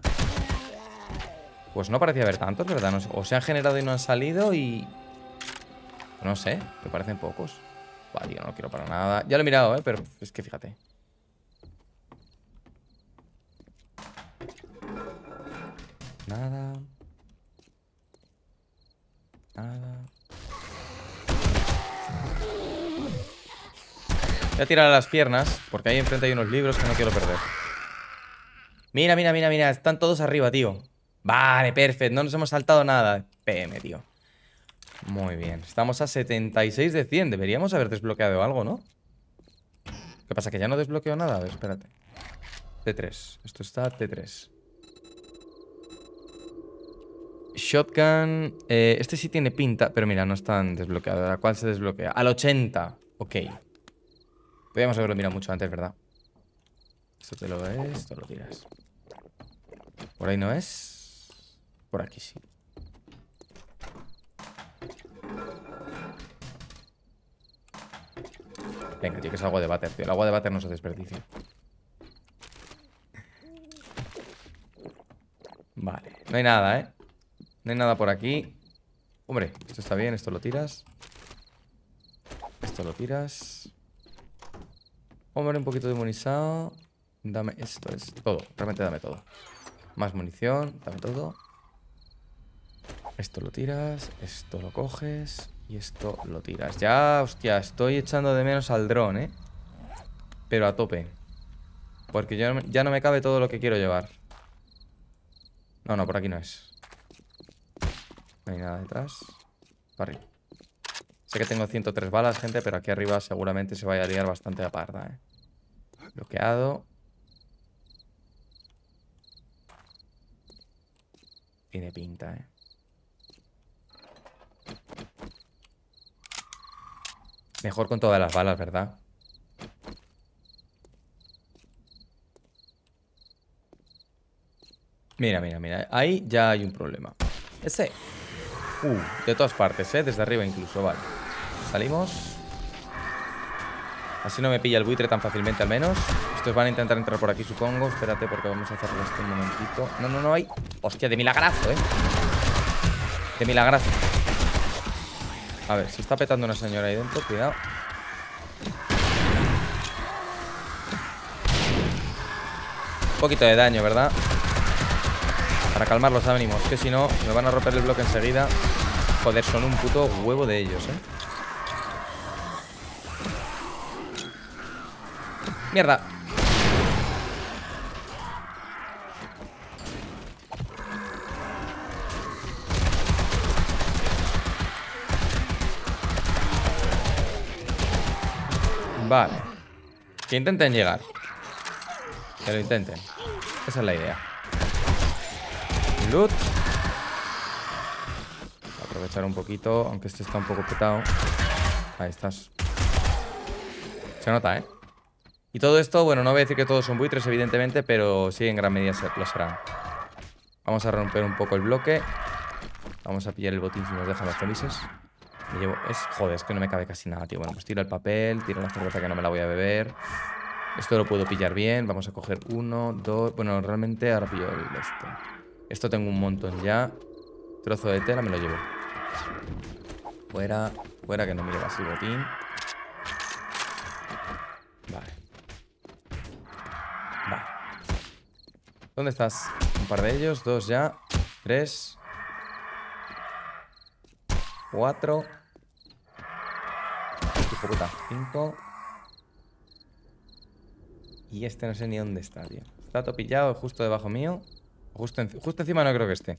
Pues no parecía haber tantos, ¿verdad? o se han generado y no han salido y... No sé, me parecen pocos. Vale, yo no quiero para nada. Ya lo he mirado, ¿eh? Pero es que fíjate. Nada. Nada. Voy a tirar a las piernas, porque ahí enfrente hay unos libros que no quiero perder. Mira, mira, mira, mira. Están todos arriba, tío. Vale, perfecto. No nos hemos saltado nada. PM, tío. Muy bien. Estamos a 76 de 100. Deberíamos haber desbloqueado algo, ¿no? ¿Qué pasa? ¿Que ya no desbloqueo nada? A ver, espérate. T3. Esto está T3. Shotgun. Eh, este sí tiene pinta. Pero mira, no están desbloqueados. ¿A cuál se desbloquea? Al 80. Ok. Podríamos haberlo mirado mucho antes, ¿verdad? Esto te lo ves, esto lo tiras. Por ahí no es. Por aquí sí. Venga, tío, que es agua de váter, tío. El agua de bater no se desperdicia. Vale, no hay nada, ¿eh? No hay nada por aquí. Hombre, esto está bien, esto lo tiras. Esto lo tiras. Hombre, un poquito de munición. Dame esto, es todo. Realmente dame todo. Más munición, dame todo. Esto lo tiras, esto lo coges y esto lo tiras. Ya, hostia, estoy echando de menos al dron, ¿eh? Pero a tope. Porque yo, ya no me cabe todo lo que quiero llevar. No, no, por aquí no es. No hay nada detrás. arriba. Sé que tengo 103 balas, gente, pero aquí arriba seguramente se vaya a liar bastante la parda, ¿eh? Bloqueado. Tiene pinta, ¿eh? Mejor con todas las balas, ¿verdad? Mira, mira, mira. Ahí ya hay un problema. Ese. Uh, de todas partes, ¿eh? Desde arriba incluso, vale. Salimos. Así no me pilla el buitre tan fácilmente al menos. Estos van a intentar entrar por aquí, supongo. Espérate porque vamos a cerrar este un momentito. No, no, no, hay. Hostia, de milagrazo, ¿eh? De milagrazo. A ver, se está petando una señora ahí dentro, cuidado. Un poquito de daño, ¿verdad? Para calmar los ánimos, que si no, me van a romper el bloque enseguida. Joder, son un puto huevo de ellos, ¿eh? ¡Mierda! Vale. Que intenten llegar. Que lo intenten. Esa es la idea. Loot. Aprovechar un poquito, aunque este está un poco petado. Ahí estás. Se nota, ¿eh? Y todo esto, bueno, no voy a decir que todos son buitres, evidentemente, pero sí, en gran medida lo serán. Vamos a romper un poco el bloque. Vamos a pillar el botín si nos dejan las felices. Me llevo... Es... Joder, es que no me cabe casi nada, tío. Bueno, pues tiro el papel, tiro la cerveza que no me la voy a beber. Esto lo puedo pillar bien. Vamos a coger uno, dos... Bueno, realmente ahora pillo este. Esto tengo un montón ya. Trozo de tela me lo llevo. Fuera, fuera que no me llevas el botín. Vale. Vale. ¿Dónde estás? Un par de ellos, dos ya. Tres. Cuatro. Y este no sé ni dónde está, tío. Está topillado justo debajo mío. Justo, encima no creo que esté.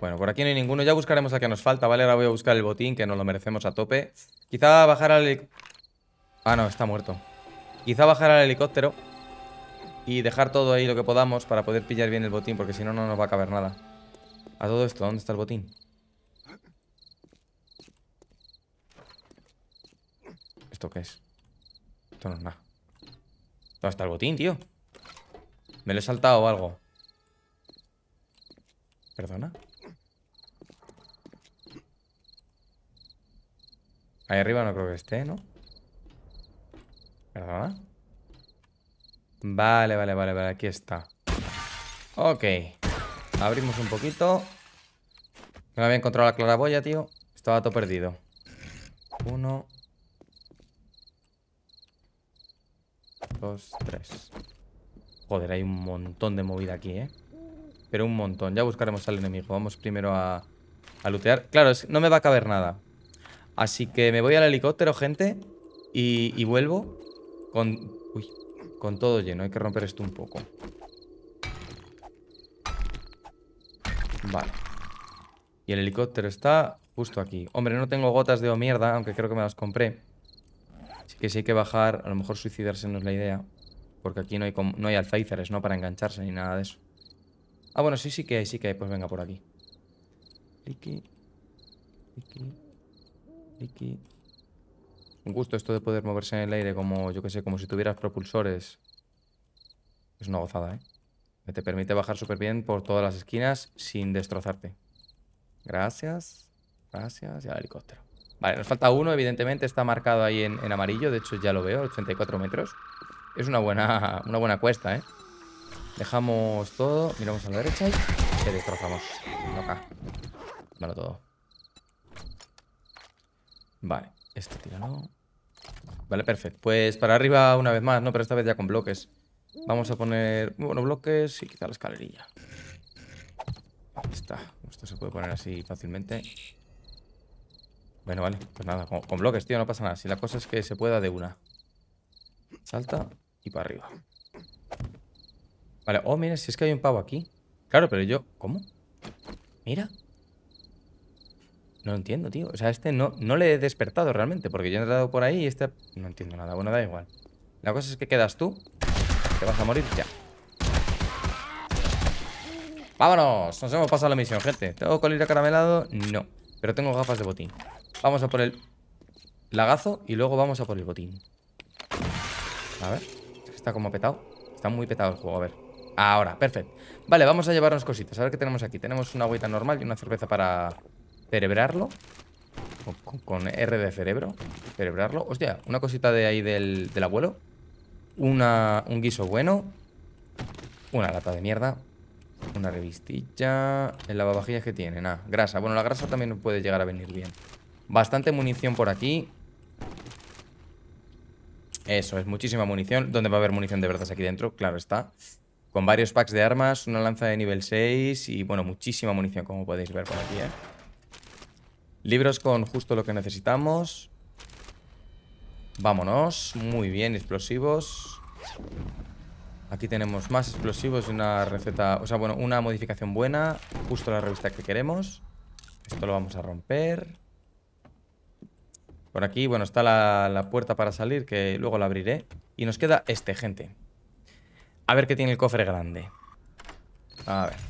Bueno, por aquí no hay ninguno. Ya buscaremos a que nos falta, ¿vale? Ahora voy a buscar el botín, que nos lo merecemos a tope. Quizá bajar al... Ah, no, está muerto. Quizá bajar al helicóptero y dejar todo ahí lo que podamos para poder pillar bien el botín, porque si no, no nos va a caber nada. A todo esto, ¿dónde está el botín? ¿Esto qué es? Esto no es nada. ¿Dónde está el botín, tío? ¿Me lo he saltado o algo? ¿Perdona? Ahí arriba no creo que esté, ¿no? ¿Perdona? Vale, vale, vale, vale, aquí está. Ok. Abrimos un poquito. No había encontrado la claraboya, tío. Estaba todo perdido. Uno. Dos, tres. Joder, hay un montón de movida aquí, ¿eh? Pero un montón. Ya buscaremos al enemigo. Vamos primero a, a lootear. Claro, no me va a caber nada. Así que me voy al helicóptero, gente. Y, y vuelvo con... Uy, con todo lleno, hay que romper esto un poco. Vale. Y el helicóptero está justo aquí. Hombre, no tengo gotas de o mierda, aunque creo que me las compré. Así que si hay que bajar, a lo mejor suicidarse no es la idea. Porque aquí no hay, no hay ¿no? Para engancharse ni nada de eso. Ah, bueno, sí, sí que hay, sí que hay. Pues venga, por aquí. Liki. Liki. Liki gusto esto de poder moverse en el aire como, yo que sé, como si tuvieras propulsores. Es una gozada, ¿eh? te permite bajar súper bien por todas las esquinas sin destrozarte. Gracias. Gracias. Y al helicóptero. Vale, nos falta uno, evidentemente. Está marcado ahí en, amarillo. De hecho, ya lo veo, 84 metros. Es una buena, una buena cuesta, ¿eh? Dejamos todo, miramos a la derecha y te destrozamos. todo. Vale, esto tíralo. Vale, perfecto. Pues para arriba una vez más, ¿no? Pero esta vez ya con bloques. Vamos a poner, bueno, bloques y quizá la escalerilla. Ahí está. Esto se puede poner así fácilmente. Bueno, vale. Pues nada, con, con bloques, tío, no pasa nada. Si la cosa es que se pueda de una. Salta y para arriba. Vale, oh, mira, si es que hay un pavo aquí. Claro, pero yo... ¿Cómo? Mira. No lo entiendo, tío. O sea, este no, no le he despertado realmente, porque yo he entrado por ahí y este... No entiendo nada. Bueno, da igual. La cosa es que quedas tú, te vas a morir ya. ¡Vámonos! Nos hemos pasado la misión, gente. ¿Tengo a caramelado? No. Pero tengo gafas de botín. Vamos a por el lagazo y luego vamos a por el botín. A ver. Está como petado. Está muy petado el juego, a ver. Ahora, perfecto. Vale, vamos a llevarnos cositas. A ver qué tenemos aquí. Tenemos una agüita normal y una cerveza para Cerebrarlo. Con, R de cerebro. Cerebrarlo. Hostia, una cosita de ahí del, abuelo. Una, un guiso bueno. Una lata de mierda. Una revistilla. El lavavajillas que tiene, nada. Grasa. Bueno, la grasa también puede llegar a venir bien. Bastante munición por aquí. Eso es, muchísima munición. ¿Dónde va a haber munición de verdad aquí dentro? Claro está. Con varios packs de armas, una lanza de nivel 6 y, bueno, muchísima munición, como podéis ver por aquí, ¿eh? Libros con justo lo que necesitamos. Vámonos. Muy bien, explosivos. Aquí tenemos más explosivos y una receta... O sea, bueno, una modificación buena. Justo la revista que queremos. Esto lo vamos a romper. Por aquí, bueno, está la, puerta para salir que luego la abriré. Y nos queda este, gente. A ver qué tiene el cofre grande. A ver.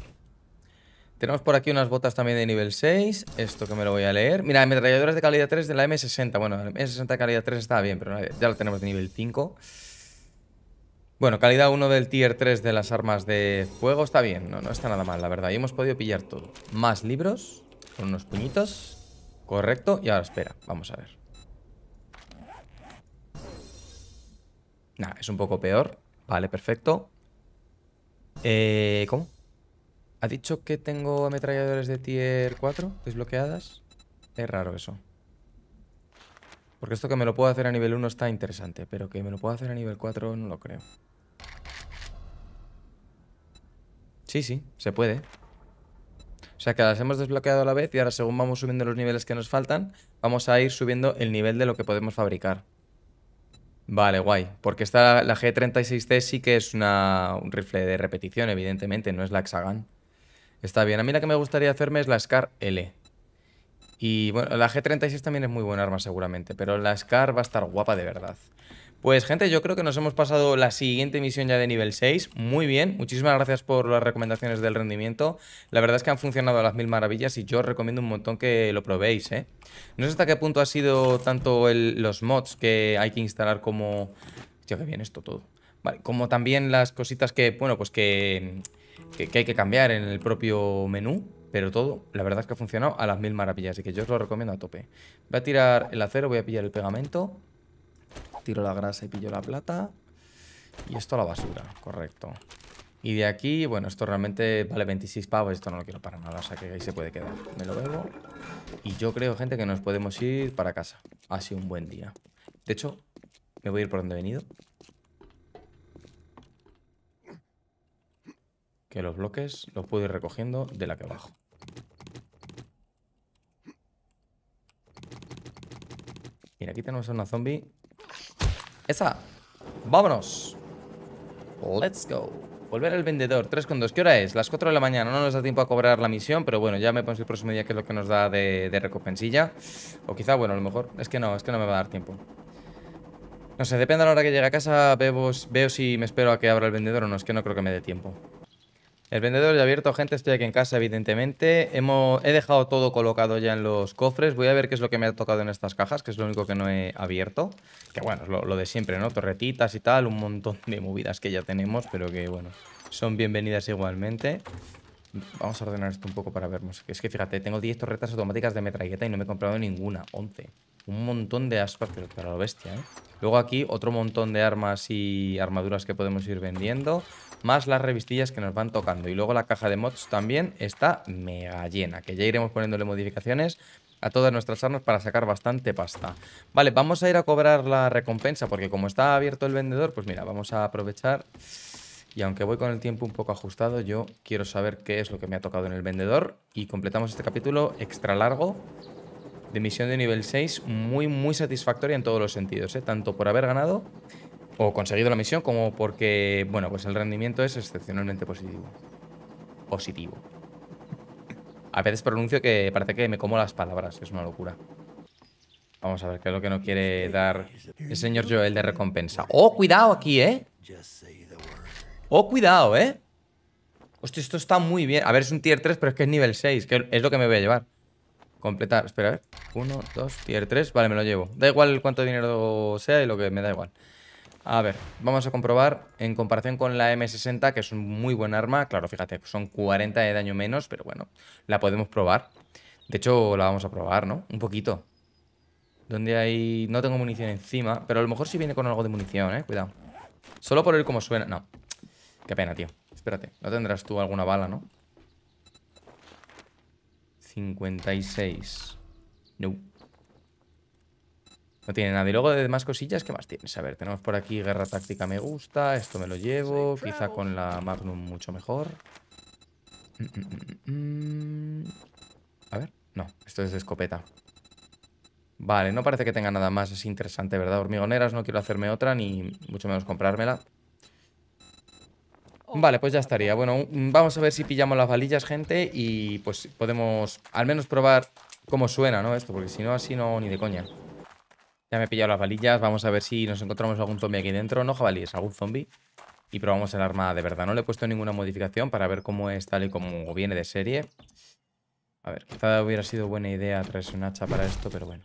Tenemos por aquí unas botas también de nivel 6. Esto que me lo voy a leer. Mira, ametralladoras de calidad 3 de la M60. Bueno, la M60 de calidad 3 está bien, pero ya lo tenemos de nivel 5. Bueno, calidad 1 del tier 3 de las armas de fuego está bien. No, no está nada mal, la verdad. Y hemos podido pillar todo. Más libros con unos puñitos. Correcto. Y ahora espera, vamos a ver. Nada, es un poco peor. Vale, perfecto. Eh, ¿Cómo? ¿Ha dicho que tengo ametralladores de tier 4 desbloqueadas? Es raro eso. Porque esto que me lo puedo hacer a nivel 1 está interesante, pero que me lo puedo hacer a nivel 4 no lo creo. Sí, sí, se puede. O sea que las hemos desbloqueado a la vez y ahora según vamos subiendo los niveles que nos faltan, vamos a ir subiendo el nivel de lo que podemos fabricar. Vale, guay. Porque esta, la G36C sí que es un rifle de repetición, evidentemente, no es la hexagon. Está bien. A mí la que me gustaría hacerme es la SCAR L. Y bueno, la G36 también es muy buena arma seguramente, pero la SCAR va a estar guapa de verdad. Pues gente, yo creo que nos hemos pasado la siguiente misión ya de nivel 6. Muy bien, muchísimas gracias por las recomendaciones del rendimiento. La verdad es que han funcionado a las mil maravillas y yo os recomiendo un montón que lo probéis. ¿eh? No sé hasta qué punto ha sido tanto los mods que hay que instalar como... Tío, qué bien esto todo. Vale, como también las cositas que, bueno, pues que que, hay que cambiar en el propio menú. Pero todo, la verdad es que ha funcionado a las mil maravillas, así que yo os lo recomiendo a tope. Voy a tirar el acero, voy a pillar el pegamento. Tiro la grasa y pillo la plata. Y esto a la basura, correcto. Y de aquí, bueno, esto realmente vale 26 pavos, esto no lo quiero para nada, o sea que ahí se puede quedar. Me lo bebo. Y yo creo, gente, que nos podemos ir para casa. Ha sido un buen día. De hecho, me voy a ir por donde he venido, que los bloques los puedo ir recogiendo de la que abajo. Mira, aquí tenemos a una zombie. ¡Esa! ¡Vámonos! ¡Let's go! Volver al vendedor, con 2 ¿Qué hora es? Las 4 de la mañana. No nos da tiempo a cobrar la misión, pero bueno, ya me pongo el próximo día que es lo que nos da de, recompensilla. O quizá, bueno, a lo mejor. Es que no, es que no me va a dar tiempo. No sé, depende a la hora que llegue a casa, veo si me espero a que abra el vendedor o no. Es que no creo que me dé tiempo. El vendedor ya abierto, gente, estoy aquí en casa, evidentemente. Hemos, he dejado todo colocado ya en los cofres. Voy a ver qué es lo que me ha tocado en estas cajas, que es lo único que no he abierto. Que bueno, lo, de siempre, ¿no? Torretitas y tal, un montón de movidas que ya tenemos, pero que bueno, son bienvenidas igualmente. Vamos a ordenar esto un poco para vernos. Es que fíjate, tengo 10 torretas automáticas de metralleta y no me he comprado ninguna, 11. Un montón de aspas, pero para lo bestia, ¿eh? Luego aquí otro montón de armas y armaduras que podemos ir vendiendo más las revistillas que nos van tocando. Y luego la caja de mods también está mega llena, que ya iremos poniéndole modificaciones a todas nuestras armas para sacar bastante pasta. Vale, vamos a ir a cobrar la recompensa, porque como está abierto el vendedor, pues mira, vamos a aprovechar... Y aunque voy con el tiempo un poco ajustado, yo quiero saber qué es lo que me ha tocado en el vendedor. Y completamos este capítulo extra largo de misión de nivel 6, muy, muy satisfactoria en todos los sentidos, ¿eh? tanto por haber ganado o conseguido la misión como porque, bueno, pues el rendimiento es excepcionalmente positivo. Positivo. A veces pronuncio que parece que me como las palabras, es una locura. Vamos a ver qué es lo que no quiere dar el señor Joel de recompensa. ¡Oh, cuidado aquí, eh! ¡Oh, cuidado, eh! Hostia, esto está muy bien. A ver, es un tier 3, pero es que es nivel 6, que es lo que me voy a llevar. Completar, espera, a ver. Uno, dos, tier 3. Vale, me lo llevo. Da igual cuánto dinero sea y lo que me da igual. A ver, vamos a comprobar en comparación con la M60, que es un muy buen arma. Claro, fíjate, pues son 40 de daño menos, pero bueno, la podemos probar. De hecho, la vamos a probar, ¿no? Un poquito. Donde hay... No tengo munición encima, pero a lo mejor si viene con algo de munición, ¿eh? Cuidado. Solo por ver cómo suena. No. Qué pena, tío. Espérate, no tendrás tú alguna bala, ¿no? 56. No. No tiene nada. Y luego de demás cosillas, ¿qué más tienes? A ver, tenemos por aquí guerra táctica me gusta, esto me lo llevo, quizá con la Magnum mucho mejor. Mm, mm, mm, a ver, no, esto es de escopeta. Vale, no parece que tenga nada más, es interesante, ¿verdad? Hormigoneras, no quiero hacerme otra, ni mucho menos comprármela. Oh, vale, pues ya estaría. Pues. Bueno, vamos a ver si pillamos las valillas, gente, y pues podemos al menos probar cómo suena, ¿no? Esto, porque si no, así no, ni de coña. Ya me he pillado las valillas. Vamos a ver si nos encontramos algún zombie aquí dentro. No jabalíes, algún zombie. Y probamos el arma de verdad. No le he puesto ninguna modificación para ver cómo es tal y como viene de serie. A ver, quizá hubiera sido buena idea traerse un hacha para esto, pero bueno.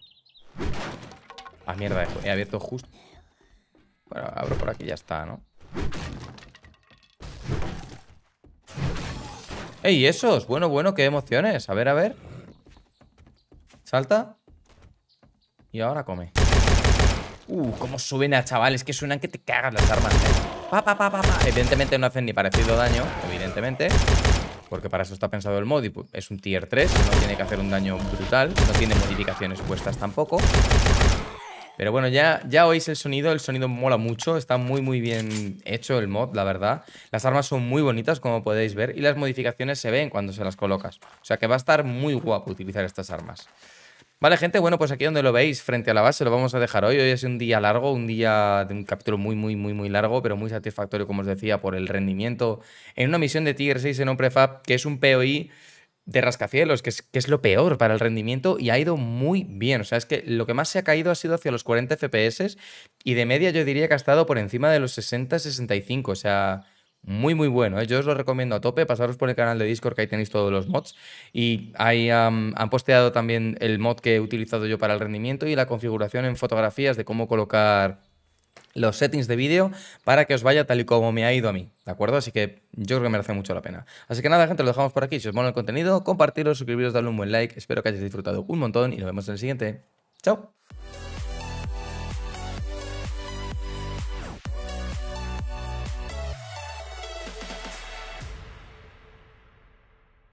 Ah, mierda, he abierto justo... Bueno, abro por aquí y ya está, ¿no? ¡Ey, esos! Bueno, bueno, qué emociones. A ver, a ver. Salta. Y ahora come. Uh, cómo suben a chavales, que suenan que te cagas las armas, eh. Evidentemente no hacen ni parecido daño, evidentemente. Porque para eso está pensado el mod y pues, es un tier 3. No tiene que hacer un daño brutal. No tiene modificaciones puestas tampoco. Pero bueno, ya, ya oís el sonido, el sonido mola mucho, está muy muy bien hecho el mod, la verdad. Las armas son muy bonitas, como podéis ver, y las modificaciones se ven cuando se las colocas. O sea que va a estar muy guapo utilizar estas armas. Vale, gente, bueno, pues aquí donde lo veis, frente a la base, lo vamos a dejar hoy. Hoy es un día largo, un día de un capítulo muy, muy, muy, muy largo, pero muy satisfactorio, como os decía, por el rendimiento en una misión de Tiger 6 en un prefab, que es un POI de rascacielos, que es, que es lo peor para el rendimiento, y ha ido muy bien. O sea, es que lo que más se ha caído ha sido hacia los 40 FPS, y de media yo diría que ha estado por encima de los 60-65. O sea, muy, muy bueno. ¿eh? Yo os lo recomiendo a tope. Pasaros por el canal de Discord, que ahí tenéis todos los mods. Y ahí han posteado también el mod que he utilizado yo para el rendimiento y la configuración en fotografías de cómo colocar los settings de vídeo para que os vaya tal y como me ha ido a mí, ¿de acuerdo? Así que yo creo que merece mucho la pena. Así que nada, gente, lo dejamos por aquí. Si os mola el contenido, compartirlo, suscribiros, darle un buen like. Espero que hayáis disfrutado un montón y nos vemos en el siguiente. ¡Chao!